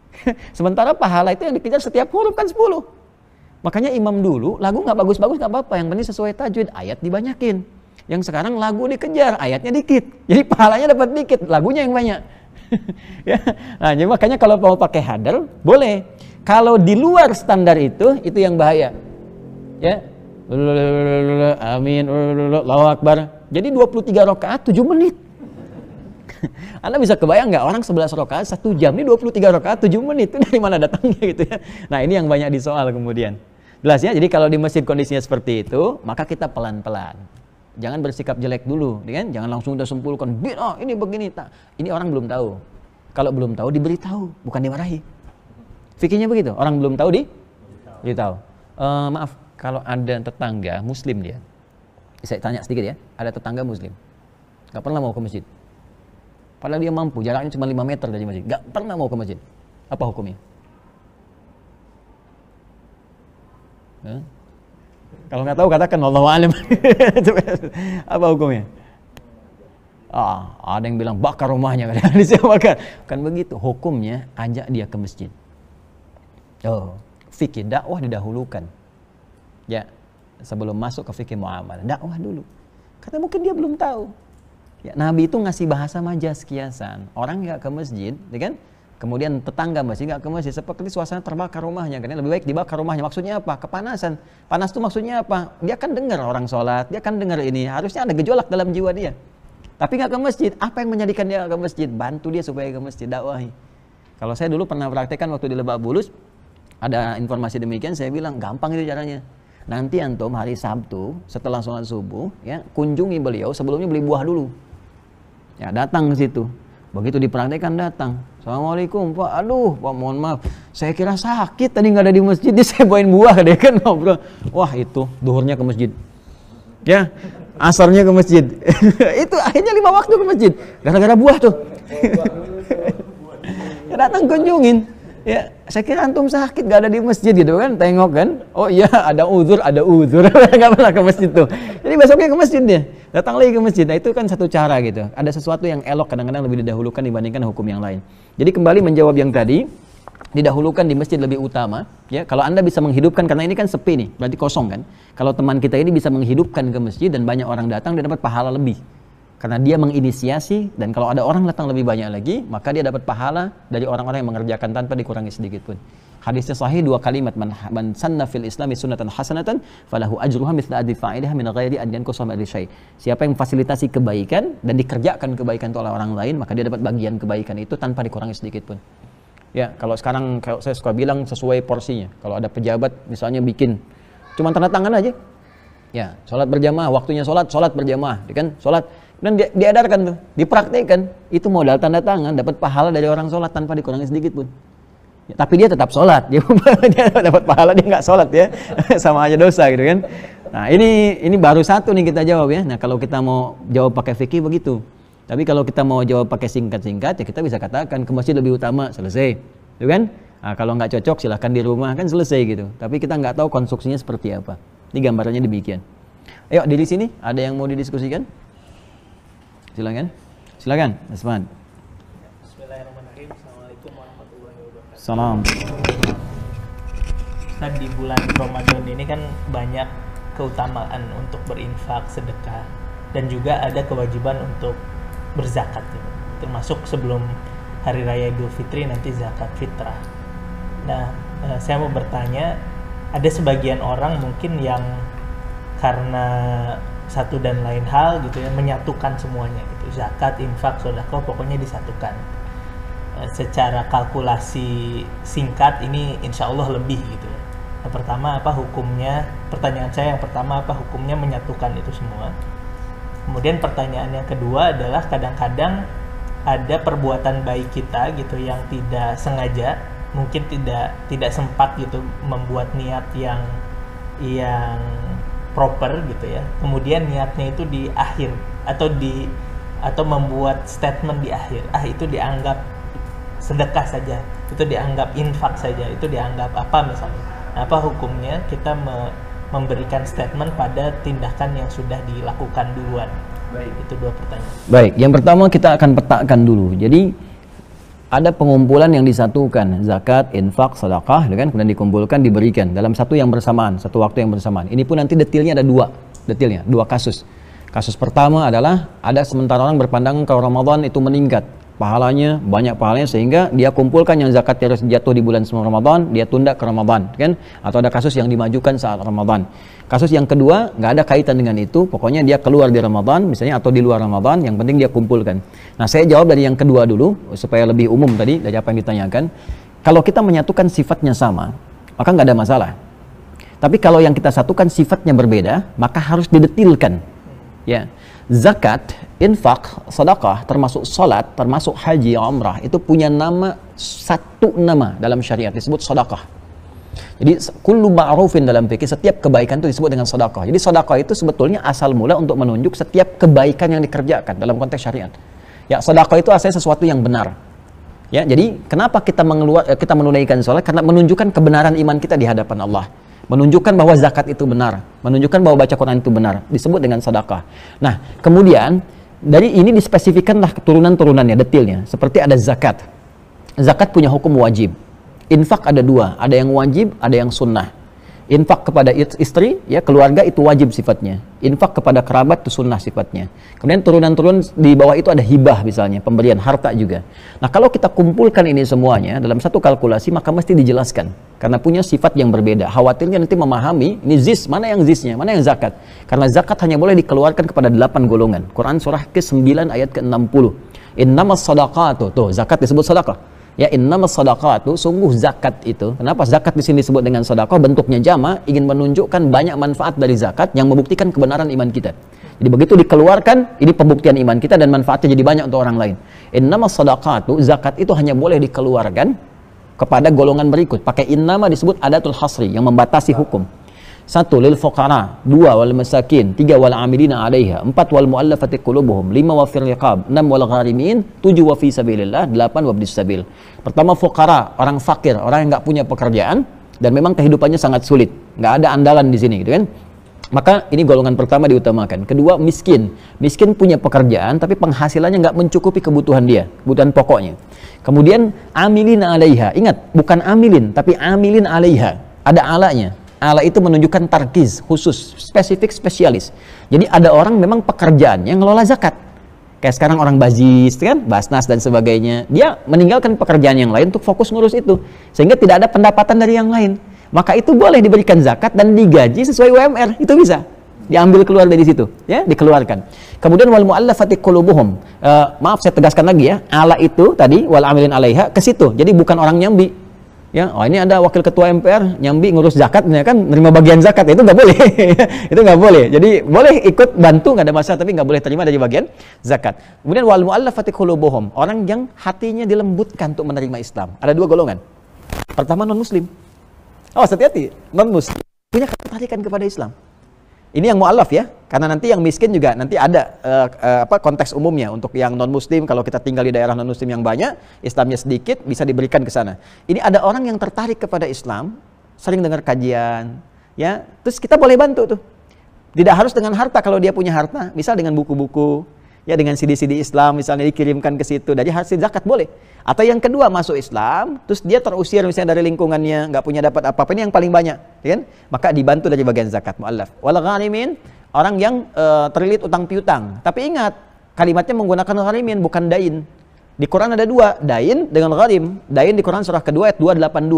[LAUGHS] sementara pahala itu yang dikejar setiap huruf kan sepuluh makanya imam dulu lagu nggak bagus-bagus nggak apa-apa yang penting sesuai tajwid ayat dibanyakin yang sekarang lagu dikejar, ayatnya dikit. Jadi pahalanya dapat dikit, lagunya yang banyak. [LAUGHS] ya. Nah, jadi makanya kalau mau pakai hadal boleh. Kalau di luar standar itu, itu yang bahaya. Ya. Amin, Allahu Akbar. Jadi 23 rakaat 7 menit. [LAUGHS] Anda bisa kebayang nggak orang 11 rakaat 1 jam ini 23 rakaat 7 menit itu dari mana datangnya gitu ya. Nah, ini yang banyak disoal kemudian. Jelas ya. Jadi kalau di masjid kondisinya seperti itu, maka kita pelan-pelan jangan bersikap jelek dulu, ya kan? Jangan langsung udah sempulkan, oh ini begini, tak. Ini orang belum tahu. Kalau belum tahu diberitahu, bukan dimarahi. Fikirnya begitu, orang belum tahu di diberitahu. Uh, maaf, kalau ada tetangga muslim dia, saya tanya sedikit ya, ada tetangga muslim, gak pernah mau ke masjid. Padahal dia mampu, jaraknya cuma 5 meter dari masjid, nggak pernah mau ke masjid. Apa hukumnya? Huh? Kalau nggak tahu katakan Allah alim. [LAUGHS] Kan. Apa hukumnya? Ah, ada yang bilang bakar rumahnya, [LAUGHS] kan Kan begitu, hukumnya ajak dia ke masjid. Oh, fikih dakwah didahulukan. Ya, sebelum masuk ke fikih muamalah, dakwah dulu. Kata mungkin dia belum tahu. Ya, Nabi itu ngasih bahasa majas kiasan. Orang nggak ke masjid, ya kan? kemudian tetangga masih nggak ke masjid seperti suasana terbakar rumahnya karena lebih baik dibakar rumahnya maksudnya apa kepanasan panas itu maksudnya apa dia kan dengar orang sholat dia kan dengar ini harusnya ada gejolak dalam jiwa dia tapi nggak ke masjid apa yang menjadikan dia ke masjid bantu dia supaya ke masjid dakwahi kalau saya dulu pernah praktekkan waktu di Lebak Bulus ada informasi demikian saya bilang gampang itu caranya nanti antum hari Sabtu setelah sholat subuh ya kunjungi beliau sebelumnya beli buah dulu ya datang ke situ Begitu kan datang. Assalamualaikum Pak. Aduh Pak mohon maaf. Saya kira sakit tadi nggak ada di masjid. Dia [LAUGHS] saya bawain buah deh kan ngobrol. Wah itu duhurnya ke masjid. Ya asarnya ke masjid. [LAUGHS] itu akhirnya lima waktu ke masjid. Gara-gara buah tuh. [LAUGHS] datang kunjungin ya saya kira antum sakit gak ada di masjid gitu kan tengok kan oh iya ada uzur ada uzur [LAUGHS] gak pernah ke masjid tuh jadi besoknya ke masjid dia datang lagi ke masjid nah itu kan satu cara gitu ada sesuatu yang elok kadang-kadang lebih didahulukan dibandingkan hukum yang lain jadi kembali menjawab yang tadi didahulukan di masjid lebih utama ya kalau anda bisa menghidupkan karena ini kan sepi nih berarti kosong kan kalau teman kita ini bisa menghidupkan ke masjid dan banyak orang datang dia dapat pahala lebih karena dia menginisiasi dan kalau ada orang datang lebih banyak lagi maka dia dapat pahala dari orang-orang yang mengerjakan tanpa dikurangi sedikit pun hadisnya sahih dua kalimat man, man sanna fil islami sunatan hasanatan falahu ajruha mithla adi fa'ilaha min ghairi an yanqusa syai siapa yang fasilitasi kebaikan dan dikerjakan kebaikan itu oleh orang lain maka dia dapat bagian kebaikan itu tanpa dikurangi sedikit pun ya kalau sekarang kalau saya suka bilang sesuai porsinya kalau ada pejabat misalnya bikin cuma tanda tangan aja ya sholat berjamaah waktunya sholat sholat berjamaah ya kan sholat dan diadarkan tuh, dipraktekkan. Itu modal tanda tangan, dapat pahala dari orang sholat tanpa dikurangi sedikit pun. Ya, tapi dia tetap sholat, dia, [LAUGHS] dia dapat pahala dia nggak sholat ya, [LAUGHS] sama aja dosa gitu kan. Nah ini ini baru satu nih kita jawab ya. Nah kalau kita mau jawab pakai fikih begitu. Tapi kalau kita mau jawab pakai singkat-singkat ya kita bisa katakan ke masjid lebih utama selesai, gitu kan? Nah, kalau nggak cocok silahkan di rumah kan selesai gitu. Tapi kita nggak tahu konstruksinya seperti apa. Ini gambarnya demikian. Ayo di sini ada yang mau didiskusikan? Silakan. Silakan, Asman. Bismillahirrahmanirrahim. Assalamualaikum warahmatullahi wabarakatuh. Salam. Ustaz, di bulan Ramadan ini kan banyak keutamaan untuk berinfak, sedekah, dan juga ada kewajiban untuk berzakat Ya. termasuk sebelum hari raya Idul Fitri nanti zakat fitrah. Nah, eh, saya mau bertanya, ada sebagian orang mungkin yang karena satu dan lain hal gitu ya menyatukan semuanya gitu zakat infak sodako pokoknya disatukan e, secara kalkulasi singkat ini insya Allah lebih gitu ya. Yang pertama apa hukumnya? Pertanyaan saya yang pertama apa hukumnya menyatukan itu semua. Kemudian pertanyaan yang kedua adalah kadang-kadang ada perbuatan baik kita gitu yang tidak sengaja, mungkin tidak tidak sempat gitu membuat niat yang yang proper gitu ya kemudian niatnya itu di akhir atau di atau membuat statement di akhir ah itu dianggap sedekah saja itu dianggap infak saja itu dianggap apa misalnya nah, apa hukumnya kita me memberikan statement pada tindakan yang sudah dilakukan duluan baik itu dua pertanyaan baik yang pertama kita akan petakan dulu jadi ada pengumpulan yang disatukan zakat, infak, sedekah, ya kan? kemudian dikumpulkan diberikan dalam satu yang bersamaan, satu waktu yang bersamaan. Ini pun nanti detailnya ada dua, detailnya, dua kasus. Kasus pertama adalah ada sementara orang berpandangan kalau Ramadan itu meningkat, pahalanya banyak pahalanya sehingga dia kumpulkan yang zakat yang jatuh di bulan semua Ramadan dia tunda ke Ramadan kan atau ada kasus yang dimajukan saat Ramadan kasus yang kedua nggak ada kaitan dengan itu pokoknya dia keluar di Ramadan misalnya atau di luar Ramadan yang penting dia kumpulkan nah saya jawab dari yang kedua dulu supaya lebih umum tadi dari apa yang ditanyakan kalau kita menyatukan sifatnya sama maka nggak ada masalah tapi kalau yang kita satukan sifatnya berbeda maka harus didetilkan ya yeah zakat, infak, sedekah, termasuk salat, termasuk haji, umrah itu punya nama satu nama dalam syariat disebut sedekah. Jadi kullu ma'rufin dalam fikih setiap kebaikan itu disebut dengan sedekah. Jadi sedekah itu sebetulnya asal mula untuk menunjuk setiap kebaikan yang dikerjakan dalam konteks syariat. Ya, sedekah itu asalnya sesuatu yang benar. Ya, jadi kenapa kita mengeluar, eh, kita menunaikan sholat karena menunjukkan kebenaran iman kita di hadapan Allah menunjukkan bahwa zakat itu benar, menunjukkan bahwa baca Quran itu benar, disebut dengan sedekah. Nah, kemudian dari ini dispesifikkanlah keturunan-turunannya, detailnya. Seperti ada zakat. Zakat punya hukum wajib. Infak ada dua, ada yang wajib, ada yang sunnah. Infak kepada istri, ya keluarga itu wajib sifatnya. Infak kepada kerabat itu sunnah sifatnya. Kemudian turunan-turun di bawah itu ada hibah misalnya, pemberian harta juga. Nah kalau kita kumpulkan ini semuanya dalam satu kalkulasi maka mesti dijelaskan. Karena punya sifat yang berbeda. Khawatirnya nanti memahami, ini ziz mana yang ziznya, mana yang zakat. Karena zakat hanya boleh dikeluarkan kepada delapan golongan. Quran surah ke-9 ayat ke-60. Innamas sadaqatu. Tuh, zakat disebut sadaqah ya innamas sadaqatu sungguh zakat itu kenapa zakat di sini disebut dengan sedekah bentuknya jama ingin menunjukkan banyak manfaat dari zakat yang membuktikan kebenaran iman kita jadi begitu dikeluarkan ini pembuktian iman kita dan manfaatnya jadi banyak untuk orang lain innamas sadaqatu zakat itu hanya boleh dikeluarkan kepada golongan berikut pakai innama disebut adatul hasri yang membatasi hukum satu, lil fuqara. Dua, wal masakin. Tiga, wal amilina alaiha. Empat, wal mu'allafati qulubuhum. Lima, wa fil riqab. Enam, wal gharimin. Tujuh, wa fi sabilillah. Delapan, wa sabil. Pertama, fuqara. Orang fakir. Orang yang nggak punya pekerjaan. Dan memang kehidupannya sangat sulit. Nggak ada andalan di sini gitu kan. Maka ini golongan pertama diutamakan. Kedua, miskin. Miskin punya pekerjaan, tapi penghasilannya nggak mencukupi kebutuhan dia. Kebutuhan pokoknya. Kemudian, amilin alaiha. Ingat, bukan amilin, tapi amilin alaiha. Ada alanya Ala itu menunjukkan tarkiz, khusus, spesifik, spesialis. Jadi ada orang memang pekerjaannya ngelola zakat. Kayak sekarang orang bazis, kan, basnas dan sebagainya. Dia meninggalkan pekerjaan yang lain untuk fokus ngurus itu. Sehingga tidak ada pendapatan dari yang lain. Maka itu boleh diberikan zakat dan digaji sesuai UMR. Itu bisa diambil keluar dari situ ya dikeluarkan kemudian wal muallafati qulubuhum uh, maaf saya tegaskan lagi ya ala itu tadi wal amilin alaiha ke situ jadi bukan orang nyambi ya oh ini ada wakil ketua MPR nyambi ngurus zakat ya kan nerima bagian zakat itu nggak boleh [LAUGHS] itu nggak boleh jadi boleh ikut bantu nggak ada masalah tapi nggak boleh terima dari bagian zakat kemudian wal muallafati qulubuhum orang yang hatinya dilembutkan untuk menerima Islam ada dua golongan pertama non muslim awas oh, hati-hati non muslim punya ketertarikan kepada Islam ini yang mualaf ya, karena nanti yang miskin juga nanti ada uh, uh, apa konteks umumnya untuk yang non muslim kalau kita tinggal di daerah non muslim yang banyak, Islamnya sedikit bisa diberikan ke sana. Ini ada orang yang tertarik kepada Islam, sering dengar kajian, ya. Terus kita boleh bantu tuh. Tidak harus dengan harta kalau dia punya harta, misal dengan buku-buku ya dengan CD-CD Islam misalnya dikirimkan ke situ dari hasil zakat boleh atau yang kedua masuk Islam terus dia terusir misalnya dari lingkungannya nggak punya dapat apa-apa ini yang paling banyak ya kan maka dibantu dari bagian zakat muallaf wal ghanimin orang yang uh, terlilit utang piutang tapi ingat kalimatnya menggunakan ghanimin bukan dain di Quran ada dua dain dengan ghalim dain di Quran surah kedua ayat 282 dain.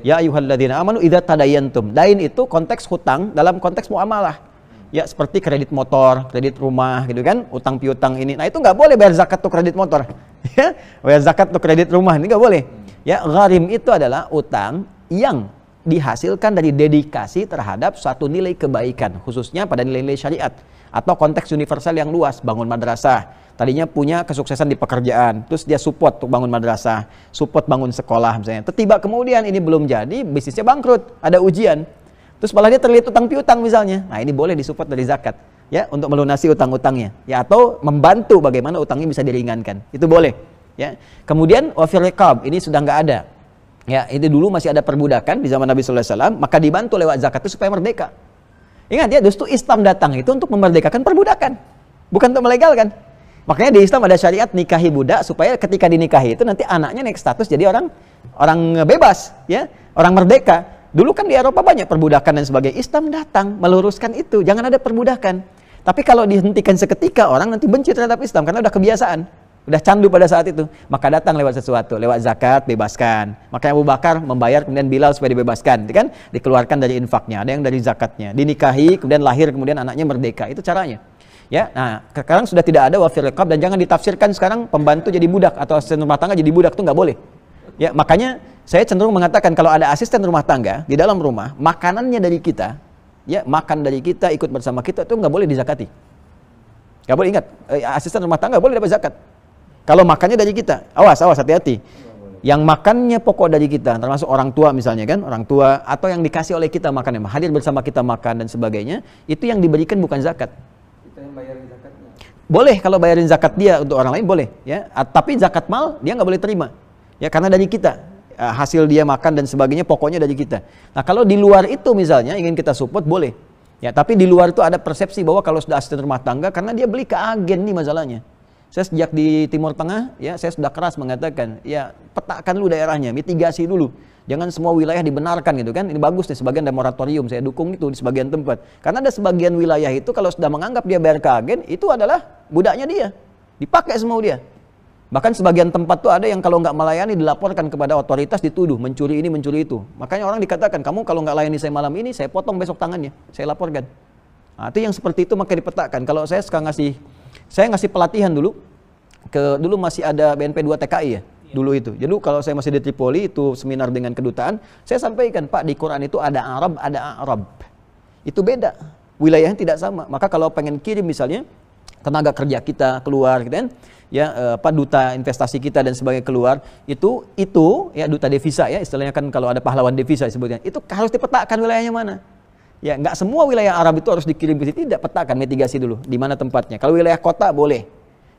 ya ayuhalladzina amanu idza tadayantum dain itu konteks hutang dalam konteks muamalah ya seperti kredit motor, kredit rumah gitu kan, utang piutang ini. Nah itu nggak boleh bayar zakat tuh kredit motor, [LAUGHS] ya bayar zakat tuh kredit rumah ini nggak boleh. Hmm. Ya gharim itu adalah utang yang dihasilkan dari dedikasi terhadap suatu nilai kebaikan, khususnya pada nilai-nilai syariat atau konteks universal yang luas, bangun madrasah. Tadinya punya kesuksesan di pekerjaan, terus dia support untuk bangun madrasah, support bangun sekolah misalnya. Tiba kemudian ini belum jadi, bisnisnya bangkrut, ada ujian Terus malah dia terlihat utang piutang misalnya. Nah, ini boleh disupport dari zakat ya untuk melunasi utang-utangnya ya atau membantu bagaimana utangnya bisa diringankan. Itu boleh ya. Kemudian wafil rekab ini sudah nggak ada. Ya, itu dulu masih ada perbudakan di zaman Nabi sallallahu alaihi wasallam, maka dibantu lewat zakat itu supaya merdeka. Ingat ya, justru Islam datang itu untuk memerdekakan perbudakan, bukan untuk melegalkan. Makanya di Islam ada syariat nikahi budak supaya ketika dinikahi itu nanti anaknya naik status jadi orang orang bebas, ya, orang merdeka. Dulu kan di Eropa banyak perbudakan dan sebagai Islam datang meluruskan itu. Jangan ada perbudakan. Tapi kalau dihentikan seketika orang nanti benci terhadap Islam karena udah kebiasaan, udah candu pada saat itu. Maka datang lewat sesuatu, lewat zakat bebaskan. Makanya Abu Bakar membayar kemudian Bilal supaya dibebaskan, gitu kan? Dikeluarkan dari infaknya, ada yang dari zakatnya. Dinikahi, kemudian lahir, kemudian anaknya merdeka. Itu caranya. Ya, nah sekarang sudah tidak ada wafir rekab dan jangan ditafsirkan sekarang pembantu jadi budak atau asisten rumah tangga jadi budak itu nggak boleh. Ya, makanya saya cenderung mengatakan kalau ada asisten rumah tangga di dalam rumah, makanannya dari kita, ya makan dari kita, ikut bersama kita itu nggak boleh dizakati. Nggak boleh ingat, eh, asisten rumah tangga boleh dapat zakat. Kalau makannya dari kita, awas awas hati-hati. Yang makannya pokok dari kita, termasuk orang tua misalnya kan, orang tua atau yang dikasih oleh kita makan, yang hadir bersama kita makan dan sebagainya, itu yang diberikan bukan zakat. Kita yang bayarin zakatnya. Boleh kalau bayarin zakat dia untuk orang lain boleh, ya. Tapi zakat mal dia nggak boleh terima, ya karena dari kita Eh, hasil dia makan dan sebagainya pokoknya dari kita. Nah, kalau di luar itu misalnya ingin kita support boleh. Ya, tapi di luar itu ada persepsi bahwa kalau sudah asisten rumah tangga karena dia beli ke agen nih masalahnya. Saya sejak di Timur Tengah, ya saya sudah keras mengatakan, ya petakan dulu daerahnya, mitigasi dulu. Jangan semua wilayah dibenarkan gitu kan. Ini bagus nih sebagian ada moratorium, saya dukung itu di sebagian tempat. Karena ada sebagian wilayah itu kalau sudah menganggap dia bayar ke agen, itu adalah budaknya dia. Dipakai semua dia. Bahkan sebagian tempat tuh ada yang kalau nggak melayani dilaporkan kepada otoritas dituduh mencuri ini mencuri itu. Makanya orang dikatakan kamu kalau nggak layani saya malam ini saya potong besok tangannya, saya laporkan. Nah, itu yang seperti itu maka dipetakan. Kalau saya sekarang ngasih, saya ngasih pelatihan dulu ke dulu masih ada BNP 2 TKI ya iya. dulu itu. Jadi kalau saya masih di Tripoli itu seminar dengan kedutaan, saya sampaikan Pak di Quran itu ada Arab, ada Arab. Itu beda, wilayahnya tidak sama. Maka kalau pengen kirim misalnya tenaga kerja kita keluar, gitu kan, ya eh, apa duta investasi kita dan sebagainya keluar itu itu ya duta devisa ya istilahnya kan kalau ada pahlawan devisa sebutnya itu harus dipetakan wilayahnya mana ya nggak semua wilayah Arab itu harus dikirim ke tidak petakan mitigasi dulu di mana tempatnya kalau wilayah kota boleh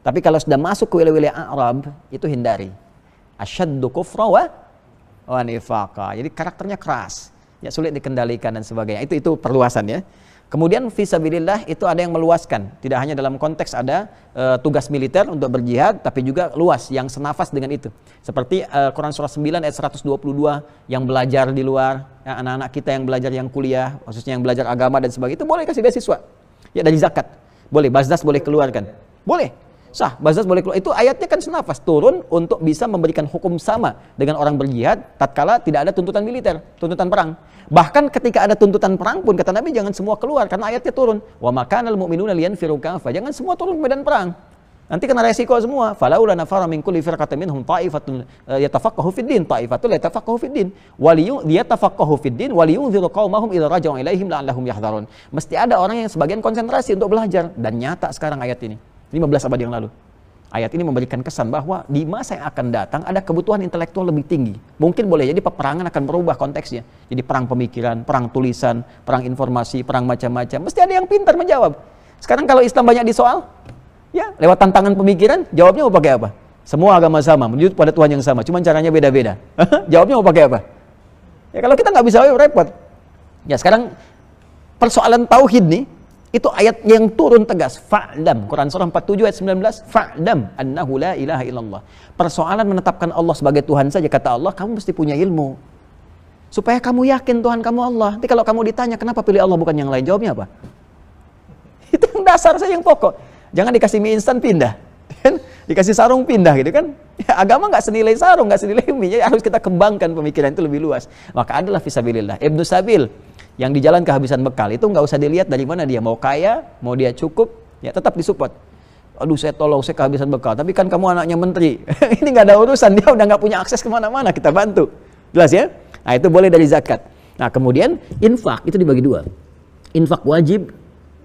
tapi kalau sudah masuk ke wilayah-wilayah Arab itu hindari asyaddu kufra wa, wa nifaqa jadi karakternya keras ya sulit dikendalikan dan sebagainya itu itu perluasan ya Kemudian visabilillah itu ada yang meluaskan, tidak hanya dalam konteks ada e, tugas militer untuk berjihad, tapi juga luas yang senafas dengan itu. Seperti e, Quran surah 9 ayat 122 yang belajar di luar, anak ya, anak-anak kita yang belajar yang kuliah, khususnya yang belajar agama dan sebagainya itu boleh kasih beasiswa. Ya dari zakat. Boleh, bazdas boleh keluarkan. Boleh sah. bazas boleh keluar. Itu ayatnya kan senafas turun untuk bisa memberikan hukum sama dengan orang berjihad tatkala tidak ada tuntutan militer, tuntutan perang. Bahkan ketika ada tuntutan perang pun kata Nabi jangan semua keluar karena ayatnya turun. Wa makanal mu'minuna liyan firuqafa Jangan semua turun ke medan perang. Nanti kena resiko semua. Falaula nafara min kulli firqatin minhum ta'ifatun eh, yatafaqahu fid din, ta'ifatun yatafaqahu fid din, waliyu yatafaqahu fid din waliyunziru qaumahum idza raja'u ilaihim la'allahum yahdharun. Mesti ada orang yang sebagian konsentrasi untuk belajar dan nyata sekarang ayat ini. 15 abad yang lalu. Ayat ini memberikan kesan bahwa di masa yang akan datang ada kebutuhan intelektual lebih tinggi. Mungkin boleh jadi peperangan akan merubah konteksnya. Jadi perang pemikiran, perang tulisan, perang informasi, perang macam-macam. Mesti ada yang pintar menjawab. Sekarang kalau Islam banyak disoal, ya lewat tantangan pemikiran, jawabnya mau pakai apa? Semua agama sama, menuju pada Tuhan yang sama, cuman caranya beda-beda. [LAUGHS] jawabnya mau pakai apa? Ya kalau kita nggak bisa repot. Ya sekarang persoalan tauhid nih itu ayat yang turun tegas. Fa'lam. Quran surah 47 ayat 19. Fa'lam annahu la ilaha illallah. Persoalan menetapkan Allah sebagai Tuhan saja. Kata Allah, kamu mesti punya ilmu. Supaya kamu yakin Tuhan kamu Allah. Nanti kalau kamu ditanya, kenapa pilih Allah bukan yang lain? Jawabnya apa? [LAUGHS] Itu yang dasar saja yang pokok. Jangan dikasih mie instan pindah. [LAUGHS] Kan? Dikasih sarung pindah gitu kan. [LAUGHS] Ya, agama nggak senilai sarung, nggak senilai mie. Jadi harus kita kembangkan pemikiran itu lebih luas. Maka adalah fisabilillah. Ibnu Sabil yang di jalan kehabisan bekal itu nggak usah dilihat dari mana dia mau kaya mau dia cukup ya tetap disupport aduh saya tolong saya kehabisan bekal tapi kan kamu anaknya menteri [LAUGHS] ini nggak ada urusan dia udah nggak punya akses kemana-mana kita bantu jelas ya nah itu boleh dari zakat nah kemudian infak itu dibagi dua infak wajib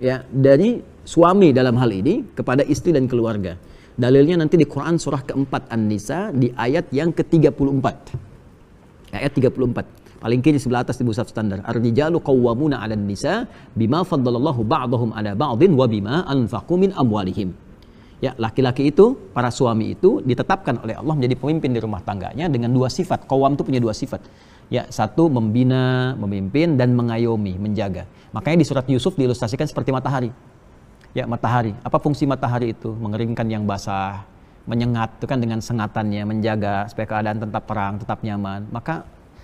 ya dari suami dalam hal ini kepada istri dan keluarga dalilnya nanti di Quran surah keempat An-Nisa di ayat yang ke-34 ayat 34 paling kiri sebelah atas di musaf standar ar-rijalu qawwamuna ala nisa bima faddalallahu ba'dahum 'ala ba'din wa bima anfaqu min amwalihim ya laki-laki itu para suami itu ditetapkan oleh Allah menjadi pemimpin di rumah tangganya dengan dua sifat qawam itu punya dua sifat ya satu membina memimpin dan mengayomi menjaga makanya di surat Yusuf diilustrasikan seperti matahari ya matahari apa fungsi matahari itu mengeringkan yang basah menyengat itu kan dengan sengatannya menjaga supaya keadaan tetap terang tetap nyaman maka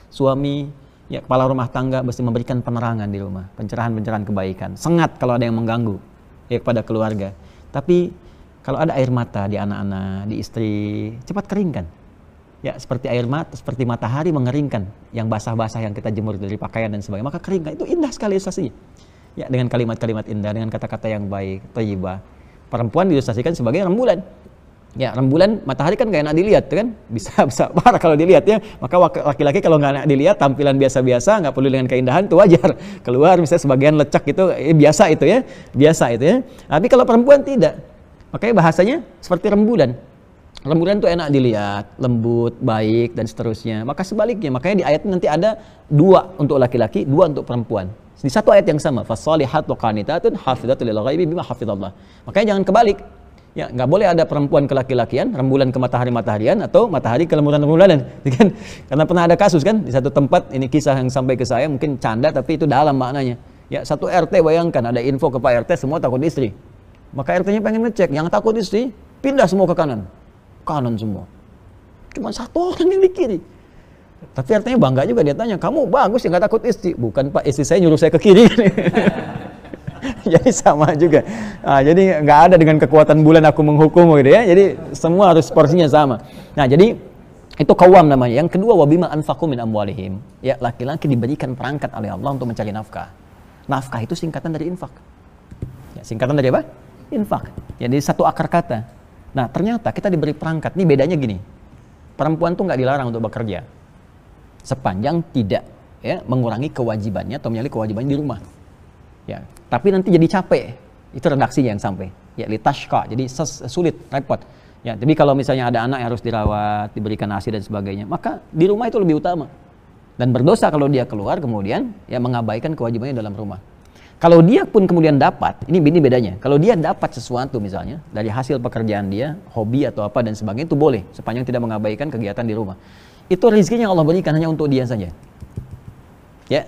suami, ya kepala rumah tangga mesti memberikan penerangan di rumah, pencerahan-pencerahan kebaikan. Sengat kalau ada yang mengganggu ya kepada keluarga. Tapi kalau ada air mata di anak-anak, di istri, cepat keringkan. Ya, seperti air mata, seperti matahari mengeringkan yang basah-basah yang kita jemur dari pakaian dan sebagainya. Maka keringkan itu indah sekali ilustrasinya. Ya, dengan kalimat-kalimat indah, dengan kata-kata yang baik, terhibah. Perempuan diilustrasikan sebagai rembulan. Ya, rembulan matahari kan gak enak dilihat kan? Bisa [LAUGHS] bisa parah kalau dilihat ya. Maka laki-laki kalau nggak enak dilihat, tampilan biasa-biasa, nggak perlu dengan keindahan itu wajar. [LAUGHS] Keluar misalnya sebagian lecak gitu eh, biasa itu ya, biasa itu ya. Tapi kalau perempuan tidak. Makanya bahasanya seperti rembulan. Rembulan itu enak dilihat, lembut, baik dan seterusnya. Maka sebaliknya, makanya di ayat nanti ada dua untuk laki-laki, dua untuk perempuan di satu ayat yang sama wa qanitatun hafizatul lil ghaibi bima hafizallah makanya jangan kebalik ya nggak boleh ada perempuan ke laki-lakian rembulan ke matahari mataharian atau matahari ke lembulan rembulanan [LAUGHS] gitu kan karena pernah ada kasus kan di satu tempat ini kisah yang sampai ke saya mungkin canda tapi itu dalam maknanya ya satu RT bayangkan ada info ke Pak RT semua takut istri maka RT-nya pengen ngecek yang takut istri pindah semua ke kanan kanan semua cuma satu orang yang di kiri tapi RT-nya bangga juga dia tanya, kamu bagus ya nggak takut istri. Bukan pak, istri saya nyuruh saya ke kiri. [LAUGHS] [LAUGHS] jadi sama juga. Nah, jadi nggak ada dengan kekuatan bulan aku menghukum gitu ya. Jadi semua harus porsinya sama. Nah jadi itu kawam namanya. Yang kedua wabima anfakum min amwalihim. Ya laki-laki diberikan perangkat oleh Allah untuk mencari nafkah. Nafkah itu singkatan dari infak. Ya, singkatan dari apa? Infak. Jadi satu akar kata. Nah ternyata kita diberi perangkat. Ini bedanya gini. Perempuan tuh nggak dilarang untuk bekerja sepanjang tidak ya mengurangi kewajibannya atau menyalahi kewajibannya di rumah. Ya tapi nanti jadi capek. Itu redaksinya yang sampai. Ya litashka, jadi ses, sulit, repot. Ya, jadi kalau misalnya ada anak yang harus dirawat, diberikan nasi dan sebagainya, maka di rumah itu lebih utama. Dan berdosa kalau dia keluar kemudian ya mengabaikan kewajibannya dalam rumah. Kalau dia pun kemudian dapat, ini ini bedanya. Kalau dia dapat sesuatu misalnya dari hasil pekerjaan dia, hobi atau apa dan sebagainya itu boleh sepanjang tidak mengabaikan kegiatan di rumah. Itu rezekinya Allah berikan hanya untuk dia saja. Ya,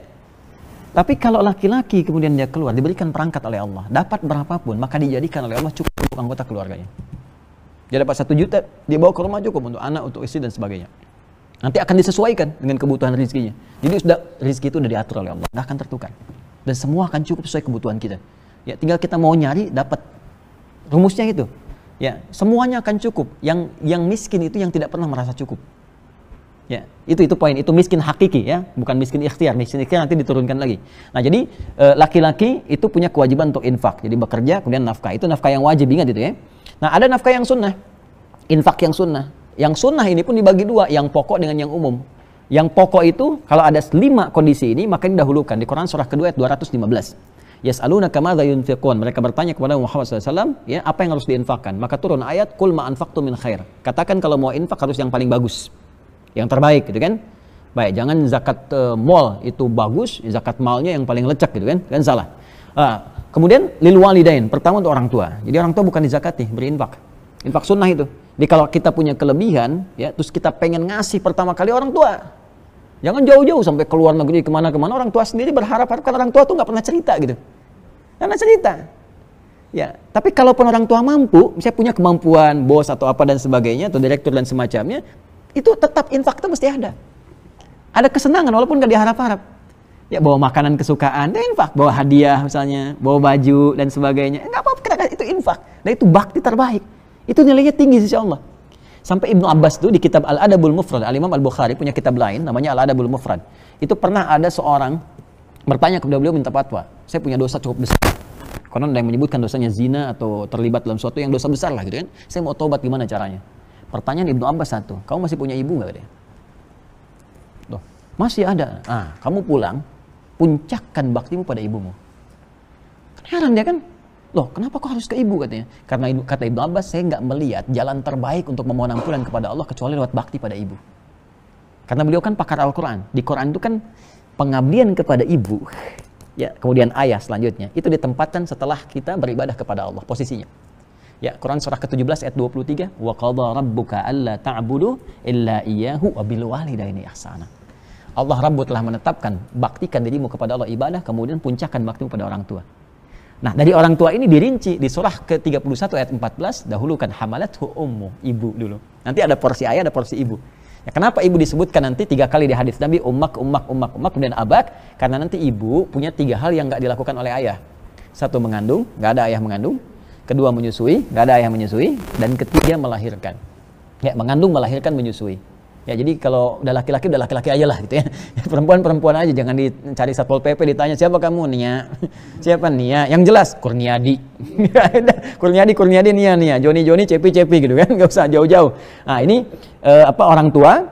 tapi kalau laki-laki kemudian dia keluar, diberikan perangkat oleh Allah, dapat berapapun, maka dijadikan oleh Allah cukup untuk anggota keluarganya. Dia dapat satu juta, dia bawa ke rumah cukup untuk anak, untuk istri dan sebagainya. Nanti akan disesuaikan dengan kebutuhan rizkinya. Jadi sudah rizki itu sudah diatur oleh Allah, tidak akan tertukar. Dan semua akan cukup sesuai kebutuhan kita. Ya tinggal kita mau nyari dapat rumusnya itu. Ya semuanya akan cukup. Yang yang miskin itu yang tidak pernah merasa cukup. Ya, itu itu poin. Itu miskin hakiki ya, bukan miskin ikhtiar. Miskin ikhtiar nanti diturunkan lagi. Nah, jadi eh, laki-laki itu punya kewajiban untuk infak. Jadi bekerja kemudian nafkah. Itu nafkah yang wajib ingat itu ya. Nah, ada nafkah yang sunnah. Infak yang sunnah. Yang sunnah ini pun dibagi dua, yang pokok dengan yang umum. Yang pokok itu kalau ada lima kondisi ini maka didahulukan di Quran surah kedua ayat 215 yas'alunaka mereka bertanya kepada Muhammad SAW ya apa yang harus diinfakkan maka turun ayat kul ma min khair katakan kalau mau infak harus yang paling bagus yang terbaik gitu kan baik jangan zakat e, eh, mall itu bagus zakat malnya yang paling lecek gitu kan kan salah uh, kemudian lil walidain pertama untuk orang tua jadi orang tua bukan dizakati berinfak infak sunnah itu jadi kalau kita punya kelebihan ya terus kita pengen ngasih pertama kali orang tua jangan jauh-jauh sampai keluar negeri kemana-kemana orang tua sendiri berharap harap orang tua tuh nggak pernah cerita gitu karena cerita Ya, tapi kalaupun orang tua mampu, misalnya punya kemampuan, bos atau apa dan sebagainya, atau direktur dan semacamnya, itu tetap infak itu mesti ada. Ada kesenangan walaupun gak diharap-harap. Ya bawa makanan kesukaan, itu infak. Bawa hadiah misalnya, bawa baju dan sebagainya. Enggak apa-apa, itu infak. Dan nah, itu bakti terbaik. Itu nilainya tinggi sisi Allah. Sampai Ibnu Abbas itu di kitab Al-Adabul Mufrad, Al-Imam Al-Bukhari punya kitab lain namanya Al-Adabul Mufrad. Itu pernah ada seorang bertanya kepada beliau minta fatwa. Saya punya dosa cukup besar. Konon ada yang menyebutkan dosanya zina atau terlibat dalam suatu yang dosa besar lah gitu kan. Saya mau tobat gimana caranya? Pertanyaan Ibnu Abbas satu, kamu masih punya ibu nggak dia? Loh, masih ada. Ah, kamu pulang, puncakkan baktimu pada ibumu. Kan heran dia kan? Loh, kenapa kok harus ke ibu katanya? Karena kata Ibnu Abbas, saya nggak melihat jalan terbaik untuk memohon ampunan kepada Allah kecuali lewat bakti pada ibu. Karena beliau kan pakar Al-Quran. Di Quran itu kan pengabdian kepada ibu, ya kemudian ayah selanjutnya, itu ditempatkan setelah kita beribadah kepada Allah posisinya. Ya, Quran surah ke-17 ayat 23, "Wa qadha rabbuka alla ta'budu illa iyyahu wa bil walidaini ihsana." Allah Rabbu telah menetapkan baktikan dirimu kepada Allah ibadah kemudian puncakkan baktimu pada orang tua. Nah, dari orang tua ini dirinci di surah ke-31 ayat 14, dahulukan hamalathu ummu, ibu dulu. Nanti ada porsi ayah, ada porsi ibu. Ya, kenapa ibu disebutkan nanti tiga kali di hadis Nabi umak umak umak umak kemudian abak karena nanti ibu punya tiga hal yang nggak dilakukan oleh ayah. Satu mengandung, nggak ada ayah mengandung kedua menyusui, nggak ada yang menyusui, dan ketiga melahirkan. Ya, mengandung, melahirkan, menyusui. Ya, jadi kalau udah laki-laki, udah laki-laki aja lah gitu ya. [LAUGHS] Perempuan-perempuan aja, jangan dicari Satpol PP ditanya, siapa kamu Nia? [LAUGHS] siapa Nia? Yang jelas, Kurniadi. [LAUGHS] Kurniadi, Kurniadi, Nia, Nia. Joni, Joni, Cepi, Cepi gitu kan, nggak usah jauh-jauh. Nah, ini eh, apa orang tua,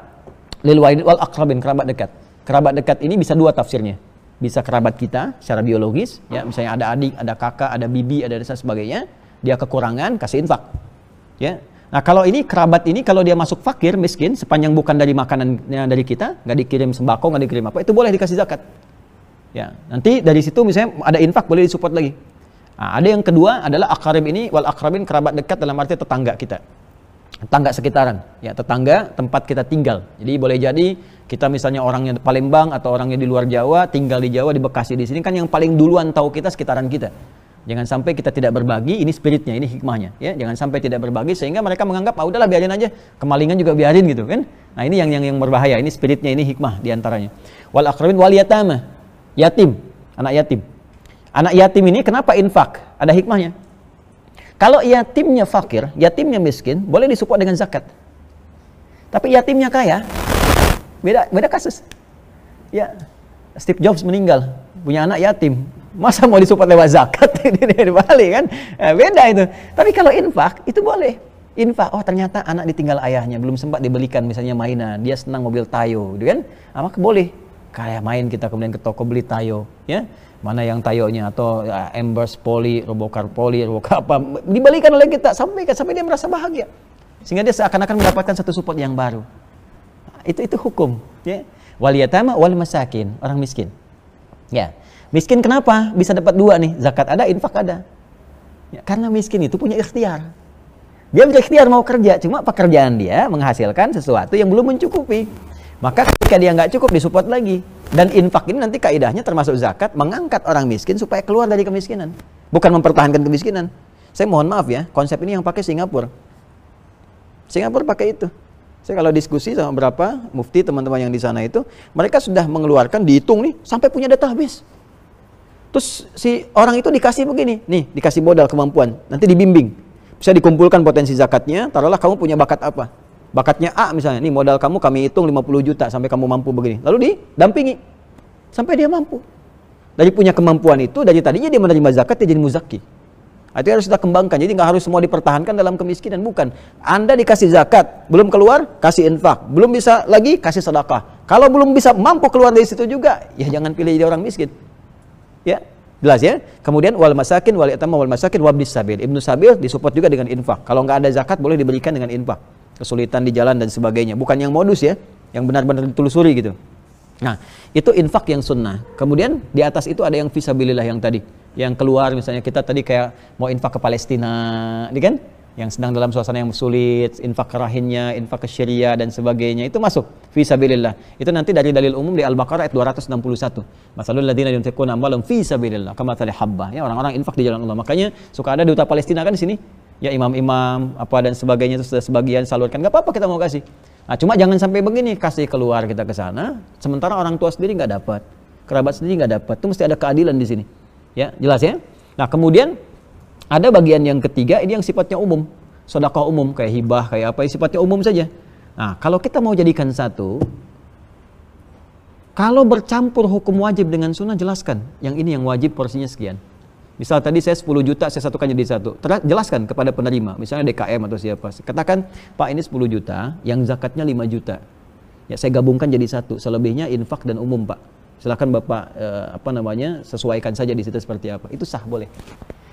lil walid wal akrabin, kerabat dekat. Kerabat dekat ini bisa dua tafsirnya bisa kerabat kita secara biologis ya misalnya ada adik ada kakak ada bibi ada desa sebagainya dia kekurangan kasih infak ya nah kalau ini kerabat ini kalau dia masuk fakir miskin sepanjang bukan dari makanannya dari kita nggak dikirim sembako nggak dikirim apa itu boleh dikasih zakat ya nanti dari situ misalnya ada infak boleh disupport lagi nah, ada yang kedua adalah akarib ini wal akrabin kerabat dekat dalam arti tetangga kita tetangga sekitaran ya tetangga tempat kita tinggal jadi boleh jadi kita misalnya orangnya di Palembang atau orangnya di luar Jawa tinggal di Jawa di Bekasi di sini kan yang paling duluan tahu kita sekitaran kita Jangan sampai kita tidak berbagi, ini spiritnya, ini hikmahnya. Ya, jangan sampai tidak berbagi sehingga mereka menganggap ah udahlah biarin aja, kemalingan juga biarin gitu kan. Nah, ini yang yang yang berbahaya, ini spiritnya, ini hikmah diantaranya. Wal akrabin wal yatama, yatim, anak yatim. Anak yatim ini kenapa infak? Ada hikmahnya. Kalau yatimnya fakir, yatimnya miskin, boleh disupport dengan zakat. Tapi yatimnya kaya, beda beda kasus. Ya, Steve Jobs meninggal, punya anak yatim, Masa mau disupport lewat zakat [LAUGHS] ini di Bali kan? Nah, beda itu. Tapi kalau infak itu boleh. Infak, oh ternyata anak ditinggal ayahnya, belum sempat dibelikan misalnya mainan, dia senang mobil Tayo, gitu kan? Ah, boleh. Kayak main kita kemudian ke toko beli Tayo, ya. Mana yang Tayonya atau eh, Embers Poli, Robokar Poli, Robokar apa, dibalikan oleh kita sampai sampai dia merasa bahagia. Sehingga dia seakan-akan mendapatkan satu support yang baru. itu itu hukum, ya. Wal yatama wal masakin, orang miskin. Ya. Miskin kenapa? Bisa dapat dua nih, zakat ada, infak ada. Ya, karena miskin itu punya ikhtiar. Dia punya ikhtiar mau kerja, cuma pekerjaan dia menghasilkan sesuatu yang belum mencukupi. Maka ketika dia nggak cukup disupport lagi. Dan infak ini nanti kaidahnya termasuk zakat mengangkat orang miskin supaya keluar dari kemiskinan. Bukan mempertahankan kemiskinan. Saya mohon maaf ya, konsep ini yang pakai Singapura. Singapura pakai itu. Saya kalau diskusi sama berapa mufti teman-teman yang di sana itu, mereka sudah mengeluarkan dihitung nih sampai punya database. Terus si orang itu dikasih begini, nih dikasih modal kemampuan, nanti dibimbing. Bisa dikumpulkan potensi zakatnya, taruhlah kamu punya bakat apa. Bakatnya A misalnya, nih modal kamu kami hitung 50 juta sampai kamu mampu begini. Lalu di dampingi sampai dia mampu. Dari punya kemampuan itu, dari tadinya dia menerima zakat, dia jadi muzaki. Nah, itu harus kita kembangkan, jadi nggak harus semua dipertahankan dalam kemiskinan, bukan. Anda dikasih zakat, belum keluar, kasih infak. Belum bisa lagi, kasih sedekah. Kalau belum bisa mampu keluar dari situ juga, ya jangan pilih jadi orang miskin ya jelas ya kemudian wal masakin wal yatama wal masakin wabnis sabil ibnu sabil disupport juga dengan infak kalau nggak ada zakat boleh diberikan dengan infak kesulitan di jalan dan sebagainya bukan yang modus ya yang benar-benar ditelusuri gitu nah itu infak yang sunnah kemudian di atas itu ada yang visabilillah yang tadi yang keluar misalnya kita tadi kayak mau infak ke Palestina ini kan yang sedang dalam suasana yang sulit, infak kerahinnya, infak kesyiria dan sebagainya itu masuk fi sabilillah. Itu nanti dari dalil umum di Al-Baqarah ayat 261. Masalul ladzina yunfiquna amwalahum fi sabilillah kama habbah. Ya orang-orang infak di jalan Allah. Makanya suka ada duta Palestina kan di sini. Ya imam-imam apa dan sebagainya itu sudah sebagian salurkan. Gak apa-apa kita mau kasih. Nah, cuma jangan sampai begini kasih keluar kita ke sana, sementara orang tua sendiri nggak dapat, kerabat sendiri nggak dapat. Itu mesti ada keadilan di sini. Ya, jelas ya. Nah, kemudian ada bagian yang ketiga ini yang sifatnya umum. Sodakoh umum kayak hibah kayak apa sifatnya umum saja. Nah kalau kita mau jadikan satu, kalau bercampur hukum wajib dengan sunnah jelaskan. Yang ini yang wajib porsinya sekian. Misal tadi saya 10 juta, saya satukan jadi satu. Jelaskan kepada penerima, misalnya DKM atau siapa. Katakan, Pak ini 10 juta, yang zakatnya 5 juta. Ya saya gabungkan jadi satu, selebihnya infak dan umum Pak. Silahkan Bapak, eh, apa namanya, sesuaikan saja di situ seperti apa. Itu sah boleh.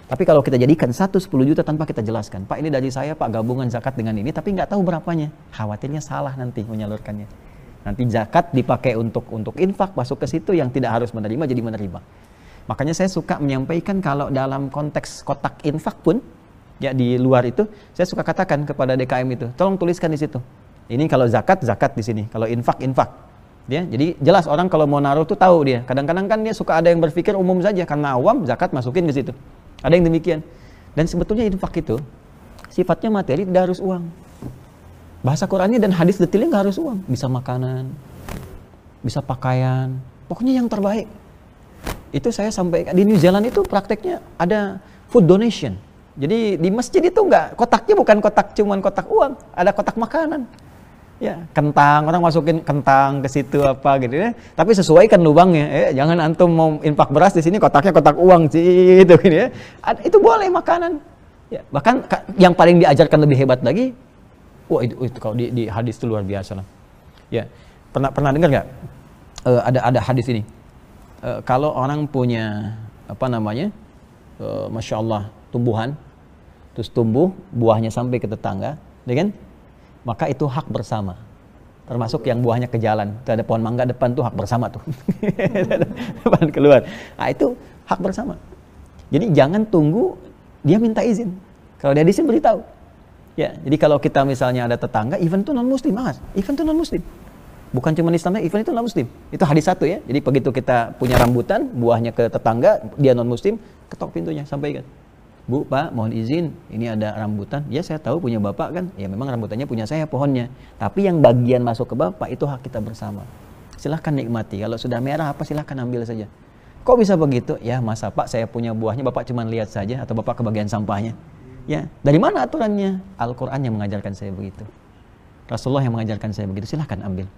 Tapi kalau kita jadikan satu sepuluh juta tanpa kita jelaskan, Pak ini dari saya Pak gabungan zakat dengan ini tapi nggak tahu berapanya. Khawatirnya salah nanti menyalurkannya. Nanti zakat dipakai untuk untuk infak masuk ke situ yang tidak harus menerima jadi menerima. Makanya saya suka menyampaikan kalau dalam konteks kotak infak pun ya di luar itu saya suka katakan kepada DKM itu, tolong tuliskan di situ. Ini kalau zakat zakat di sini, kalau infak infak ya jadi jelas orang kalau mau naruh tuh tahu dia kadang-kadang kan dia suka ada yang berpikir umum saja karena awam zakat masukin ke situ ada yang demikian. Dan sebetulnya infak itu sifatnya materi tidak harus uang. Bahasa Qurannya dan hadis detailnya nggak harus uang. Bisa makanan, bisa pakaian, pokoknya yang terbaik. Itu saya sampai di New Zealand itu prakteknya ada food donation. Jadi di masjid itu enggak, kotaknya bukan kotak cuman kotak uang, ada kotak makanan ya kentang orang masukin kentang ke situ apa gitu ya tapi sesuaikan lubangnya eh, jangan antum mau infak beras di sini kotaknya kotak uang sih gitu gini kan ya itu boleh makanan ya, bahkan yang paling diajarkan lebih hebat lagi wah itu, itu kalau di, di hadis itu luar biasa lah ya pernah pernah dengar nggak e, ada ada hadis ini e, kalau orang punya apa namanya e, masya Allah tumbuhan terus tumbuh buahnya sampai ke tetangga, ya kan? maka itu hak bersama. Termasuk yang buahnya ke jalan. Itu ada pohon mangga depan tuh hak bersama tuh. [LAUGHS] depan keluar. Nah, itu hak bersama. Jadi jangan tunggu dia minta izin. Kalau dia izin beritahu. Ya, jadi kalau kita misalnya ada tetangga, event itu non muslim, mas. Event itu non muslim. Bukan cuma Islamnya, event itu non muslim. Itu hadis satu ya. Jadi begitu kita punya rambutan, buahnya ke tetangga, dia non muslim, ketok pintunya, sampai sampaikan. Bu, Pak, mohon izin, ini ada rambutan. Ya, saya tahu punya Bapak kan. Ya, memang rambutannya punya saya, pohonnya. Tapi yang bagian masuk ke Bapak itu hak kita bersama. Silahkan nikmati. Kalau sudah merah apa silahkan ambil saja. Kok bisa begitu? Ya, masa Pak saya punya buahnya, Bapak cuma lihat saja atau Bapak kebagian sampahnya. Ya, dari mana aturannya? Al-Qur'an yang mengajarkan saya begitu. Rasulullah yang mengajarkan saya begitu, silahkan ambil.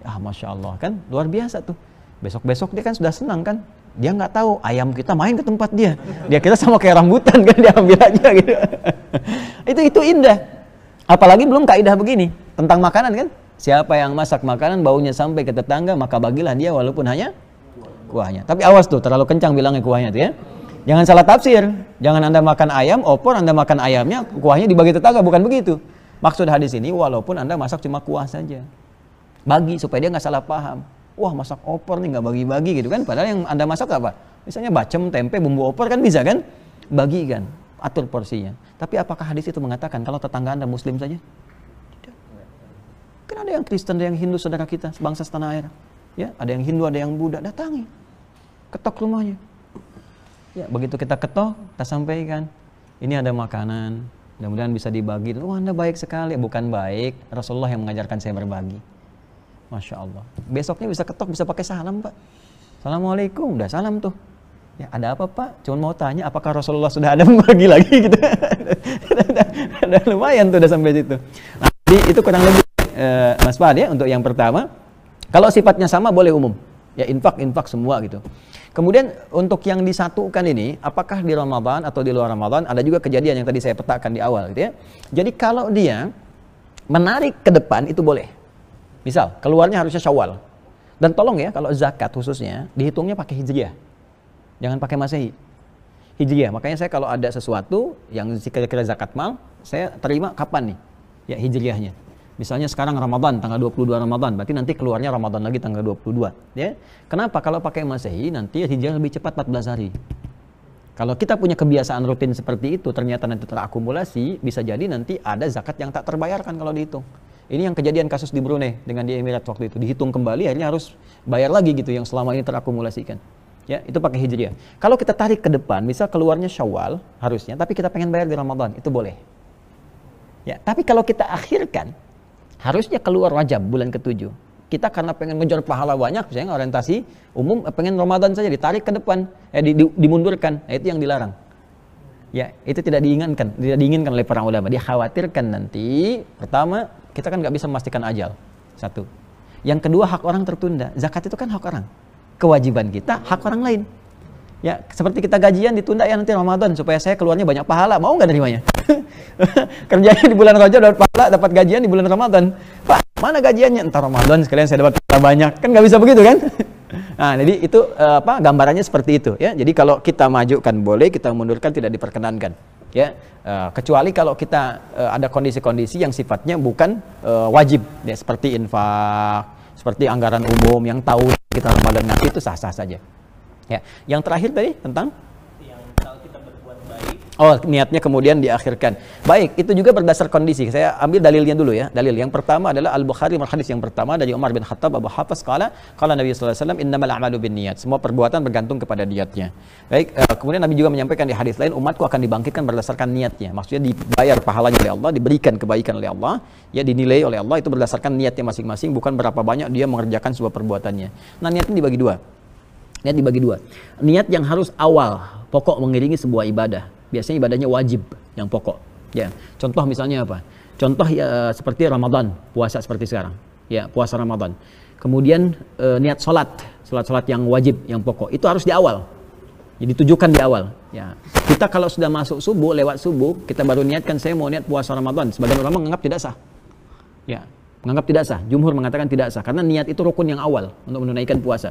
Ah, Masya Allah, kan luar biasa tuh. Besok-besok dia kan sudah senang kan, dia nggak tahu ayam kita main ke tempat dia dia kita sama kayak rambutan kan dia ambil aja gitu [LAUGHS] itu itu indah apalagi belum kaidah begini tentang makanan kan siapa yang masak makanan baunya sampai ke tetangga maka bagilah dia walaupun hanya kuahnya tapi awas tuh terlalu kencang bilangnya kuahnya tuh ya jangan salah tafsir jangan anda makan ayam opor anda makan ayamnya kuahnya dibagi tetangga bukan begitu maksud hadis ini walaupun anda masak cuma kuah saja bagi supaya dia nggak salah paham wah masak oper nih nggak bagi-bagi gitu kan padahal yang anda masak apa misalnya bacem tempe bumbu oper kan bisa kan bagi kan atur porsinya tapi apakah hadis itu mengatakan kalau tetangga anda muslim saja tidak kan ada yang Kristen ada yang Hindu saudara kita bangsa tanah air ya ada yang Hindu ada yang Buddha datangi ketok rumahnya ya begitu kita ketok kita sampaikan ini ada makanan mudah-mudahan bisa dibagi oh anda baik sekali bukan baik Rasulullah yang mengajarkan saya berbagi Masya Allah. Besoknya bisa ketok, bisa pakai salam Pak. Assalamualaikum, udah salam tuh. Ya ada apa Pak? Cuma mau tanya apakah Rasulullah sudah ada membagi [LAUGHS] lagi gitu. ada [LAUGHS] lumayan tuh udah sampai situ. Nah, jadi itu kurang lebih eh, Mas Fahad ya untuk yang pertama. Kalau sifatnya sama boleh umum. Ya infak, infak semua gitu. Kemudian untuk yang disatukan ini, apakah di Ramadan atau di luar Ramadan, ada juga kejadian yang tadi saya petakan di awal gitu ya. Jadi kalau dia menarik ke depan itu boleh. Misal, keluarnya harusnya Syawal. Dan tolong ya, kalau zakat khususnya, dihitungnya pakai Hijriah. Jangan pakai Masehi. Hijriah. Makanya saya kalau ada sesuatu yang kira-kira zakat mal, saya terima kapan nih? Ya, Hijriahnya. Misalnya sekarang Ramadan, tanggal 22 Ramadan, berarti nanti keluarnya Ramadan lagi tanggal 22. Ya. Kenapa? Kalau pakai Masehi, nanti Hijriah lebih cepat 14 hari. Kalau kita punya kebiasaan rutin seperti itu, ternyata nanti terakumulasi, bisa jadi nanti ada zakat yang tak terbayarkan kalau dihitung. Ini yang kejadian kasus di Brunei dengan di Emirat waktu itu dihitung kembali akhirnya harus bayar lagi gitu yang selama ini terakumulasikan. Ya, itu pakai hijriah. Kalau kita tarik ke depan, misal keluarnya Syawal harusnya, tapi kita pengen bayar di Ramadan, itu boleh. Ya, tapi kalau kita akhirkan, harusnya keluar wajib bulan ketujuh. Kita karena pengen ngejar pahala banyak, misalnya orientasi umum pengen Ramadan saja ditarik ke depan, eh, di, di, dimundurkan, nah, itu yang dilarang. Ya, itu tidak diinginkan, tidak diinginkan oleh para ulama. Dia khawatirkan nanti pertama kita kan nggak bisa memastikan ajal. Satu. Yang kedua hak orang tertunda. Zakat itu kan hak orang. Kewajiban kita hak orang lain. Ya, seperti kita gajian ditunda ya nanti Ramadan supaya saya keluarnya banyak pahala. Mau nggak nerimanya? [LAUGHS] Kerjanya di bulan Rajab dapat pahala, dapat gajian di bulan Ramadan. Pak, mana gajiannya? Entar Ramadan sekalian saya dapat pahala banyak. Kan nggak bisa begitu kan? [LAUGHS] nah, jadi itu eh, apa gambarannya seperti itu ya. Jadi kalau kita majukan boleh, kita mundurkan tidak diperkenankan ya eh, kecuali kalau kita eh, ada kondisi-kondisi yang sifatnya bukan eh, wajib ya seperti infak seperti anggaran umum yang tahu kita Ramadan nanti itu sah-sah saja ya yang terakhir tadi tentang Oh, niatnya kemudian diakhirkan. Baik, itu juga berdasar kondisi. Saya ambil dalilnya dulu ya. Dalil yang pertama adalah Al-Bukhari hadis yang pertama dari Umar bin Khattab Abu Hafs kala kala Nabi sallallahu alaihi wasallam innamal a'malu binniyat. Semua perbuatan bergantung kepada niatnya. Baik, eh, kemudian Nabi juga menyampaikan di hadis lain umatku akan dibangkitkan berdasarkan niatnya. Maksudnya dibayar pahalanya oleh Allah, diberikan kebaikan oleh Allah, ya dinilai oleh Allah itu berdasarkan niatnya masing-masing bukan berapa banyak dia mengerjakan sebuah perbuatannya. Nah, niatnya dibagi dua. Niat dibagi dua. Niat yang harus awal, pokok mengiringi sebuah ibadah biasanya ibadahnya wajib yang pokok. Ya. Contoh misalnya apa? Contoh ya, seperti Ramadan, puasa seperti sekarang. Ya, puasa Ramadan. Kemudian eh, niat sholat, sholat-sholat yang wajib, yang pokok. Itu harus di awal. Jadi tujukan di awal. Ya. Kita kalau sudah masuk subuh, lewat subuh, kita baru niatkan saya mau niat puasa Ramadan. Sebagian ulama menganggap tidak sah. Ya, menganggap tidak sah. Jumhur mengatakan tidak sah karena niat itu rukun yang awal untuk menunaikan puasa.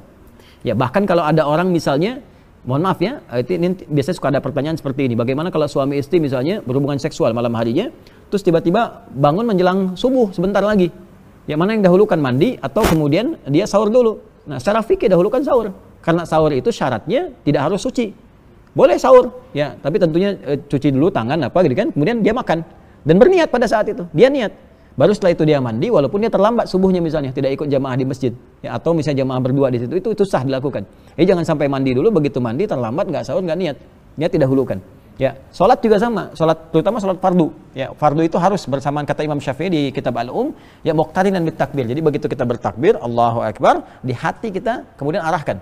Ya, bahkan kalau ada orang misalnya mohon maaf ya, eh, itu ini biasanya suka ada pertanyaan seperti ini. Bagaimana kalau suami istri misalnya berhubungan seksual malam harinya, terus tiba-tiba bangun menjelang subuh sebentar lagi. Yang mana yang dahulukan mandi atau kemudian dia sahur dulu. Nah, secara fikih dahulukan sahur. Karena sahur itu syaratnya tidak harus suci. Boleh sahur, ya, tapi tentunya eh, cuci dulu tangan apa gitu kan, kemudian dia makan dan berniat pada saat itu. Dia niat Baru setelah itu dia mandi, walaupun dia terlambat subuhnya misalnya, tidak ikut jamaah di masjid, ya, atau misalnya jamaah berdua di situ, itu itu sah dilakukan. Eh jangan sampai mandi dulu, begitu mandi terlambat, nggak sahur, nggak niat, niat tidak hulukan. Ya, sholat juga sama, sholat terutama sholat fardu. Ya, fardu itu harus bersamaan kata Imam Syafi'i di Kitab Al Um, ya muqtarin dan takbir. Jadi begitu kita bertakbir, Allahu Akbar, di hati kita kemudian arahkan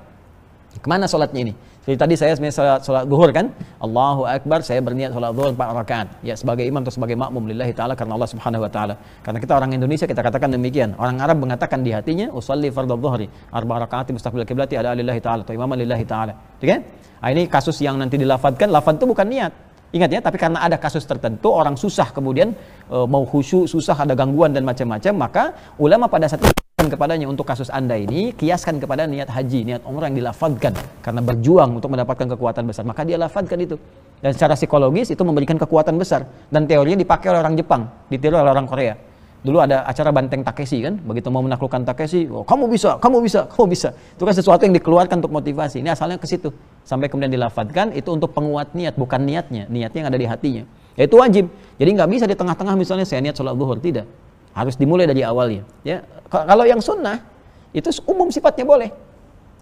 kemana sholatnya ini. Jadi tadi saya sholat, sholat duhur kan, Allahu Akbar, saya berniat sholat duhur 4 rakaat. Ya sebagai imam atau sebagai makmum lillahi ta'ala karena Allah subhanahu wa ta'ala. Karena kita orang Indonesia kita katakan demikian. Orang Arab mengatakan di hatinya, usolli fardhu dhuhri, arba rakaat mustaqbil kiblati ala lillahi ta'ala, atau imam lillahi ta'ala. Gitu kan? Nah, ini kasus yang nanti dilafadkan, lafad itu bukan niat. Ingat ya, tapi karena ada kasus tertentu, orang susah kemudian e, mau khusyuk, susah ada gangguan dan macam-macam, maka ulama pada saat itu kepadanya untuk kasus Anda ini, kiaskan kepada niat haji, niat umrah yang dilafadkan karena berjuang untuk mendapatkan kekuatan besar, maka dia lafadkan itu. Dan secara psikologis itu memberikan kekuatan besar dan teorinya dipakai oleh orang Jepang, ditiru oleh orang Korea. Dulu ada acara banteng Takeshi kan, begitu mau menaklukkan Takeshi, oh, kamu bisa, kamu bisa, kamu bisa. Itu kan sesuatu yang dikeluarkan untuk motivasi. Ini asalnya ke situ. Sampai kemudian dilafadkan itu untuk penguat niat, bukan niatnya, niatnya yang ada di hatinya. itu wajib. Jadi nggak bisa di tengah-tengah misalnya saya niat sholat zuhur, tidak. Harus dimulai dari awalnya. Ya, kalau yang sunnah itu umum sifatnya boleh.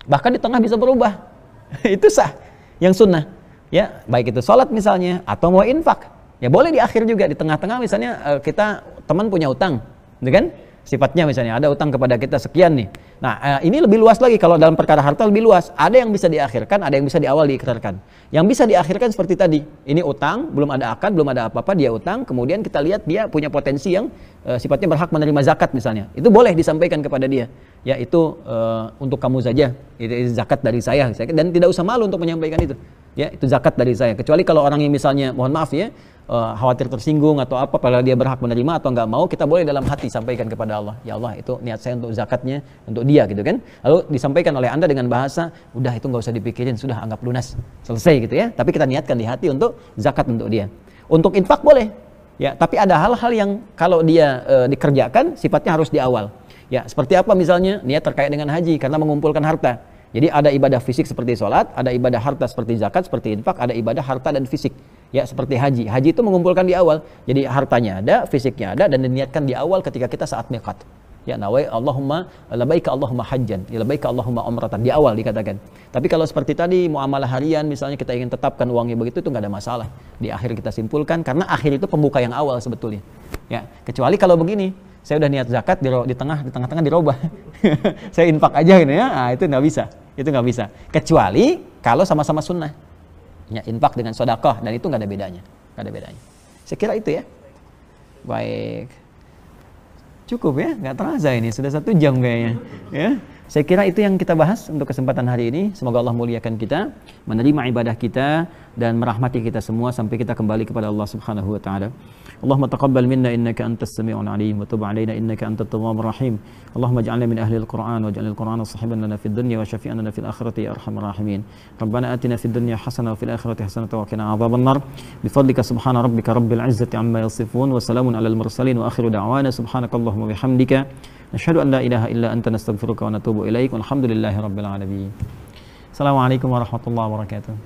Bahkan di tengah bisa berubah. [LAUGHS] itu sah. Yang sunnah. Ya, baik itu sholat misalnya atau mau infak. Ya boleh di akhir juga di tengah-tengah misalnya eh, kita teman punya utang, gitu kan? sifatnya misalnya ada utang kepada kita sekian nih. Nah, eh, ini lebih luas lagi kalau dalam perkara harta lebih luas. Ada yang bisa diakhirkan, ada yang bisa di awal diikrarkan. Yang bisa diakhirkan seperti tadi. Ini utang, belum ada akad, belum ada apa-apa, dia utang, kemudian kita lihat dia punya potensi yang e, sifatnya berhak menerima zakat misalnya. Itu boleh disampaikan kepada dia. yaitu itu eh, untuk kamu saja, itu zakat dari saya dan tidak usah malu untuk menyampaikan itu ya itu zakat dari saya kecuali kalau orang yang misalnya mohon maaf ya eh, khawatir tersinggung atau apa padahal dia berhak menerima atau nggak mau kita boleh dalam hati sampaikan kepada Allah ya Allah itu niat saya untuk zakatnya untuk dia gitu kan lalu disampaikan oleh anda dengan bahasa udah itu nggak usah dipikirin sudah anggap lunas selesai gitu ya tapi kita niatkan di hati untuk zakat untuk dia untuk infak boleh ya tapi ada hal-hal yang kalau dia eh, dikerjakan sifatnya harus di awal ya seperti apa misalnya niat terkait dengan haji karena mengumpulkan harta jadi ada ibadah fisik seperti sholat, ada ibadah harta seperti zakat, seperti infak, ada ibadah harta dan fisik. Ya seperti haji. Haji itu mengumpulkan di awal. Jadi hartanya ada, fisiknya ada, dan diniatkan di awal ketika kita saat miqat. Ya nawai Allahumma labaika Allahumma hajjan, ya labaika Allahumma umratan di awal dikatakan. Tapi kalau seperti tadi muamalah harian misalnya kita ingin tetapkan uangnya begitu itu nggak ada masalah. Di akhir kita simpulkan karena akhir itu pembuka yang awal sebetulnya. Ya, kecuali kalau begini, saya udah niat zakat di, di tengah di tengah-tengah dirubah [LAUGHS] saya infak aja ini gitu ya nah, itu nggak bisa itu nggak bisa kecuali kalau sama-sama sunnah ya infak dengan sodakoh dan itu nggak ada bedanya nggak ada bedanya saya kira itu ya baik cukup ya nggak terasa ini sudah satu jam kayaknya ya saya kira itu yang kita bahas untuk kesempatan hari ini semoga Allah muliakan kita menerima ibadah kita dan merahmati kita semua sampai kita kembali kepada Allah Subhanahu wa taala. Allahumma taqabbal minna innaka antas samiul alim wa tub alaina innaka antat tawwabur rahim. Allahumma ij'alna min ahli al-Qur'an waj'al al-Qur'ana sahiban lana fid dunya wa syafi'an lana fil akhirati ya arhamar rahimin. Rabbana atina fid dunya hasanah wa fil akhirati hasanah wa qina adhaban nar. Bi fadlika subhana rabbika rabbil izzati amma yasifun wa salamun alal mursalin wa akhiru da'wana subhanakallahumma bihamdika نشهد an la ilaha illa anta nastaghfiruka wa natubu ilaik. لله alamin. Assalamualaikum warahmatullahi wabarakatuh.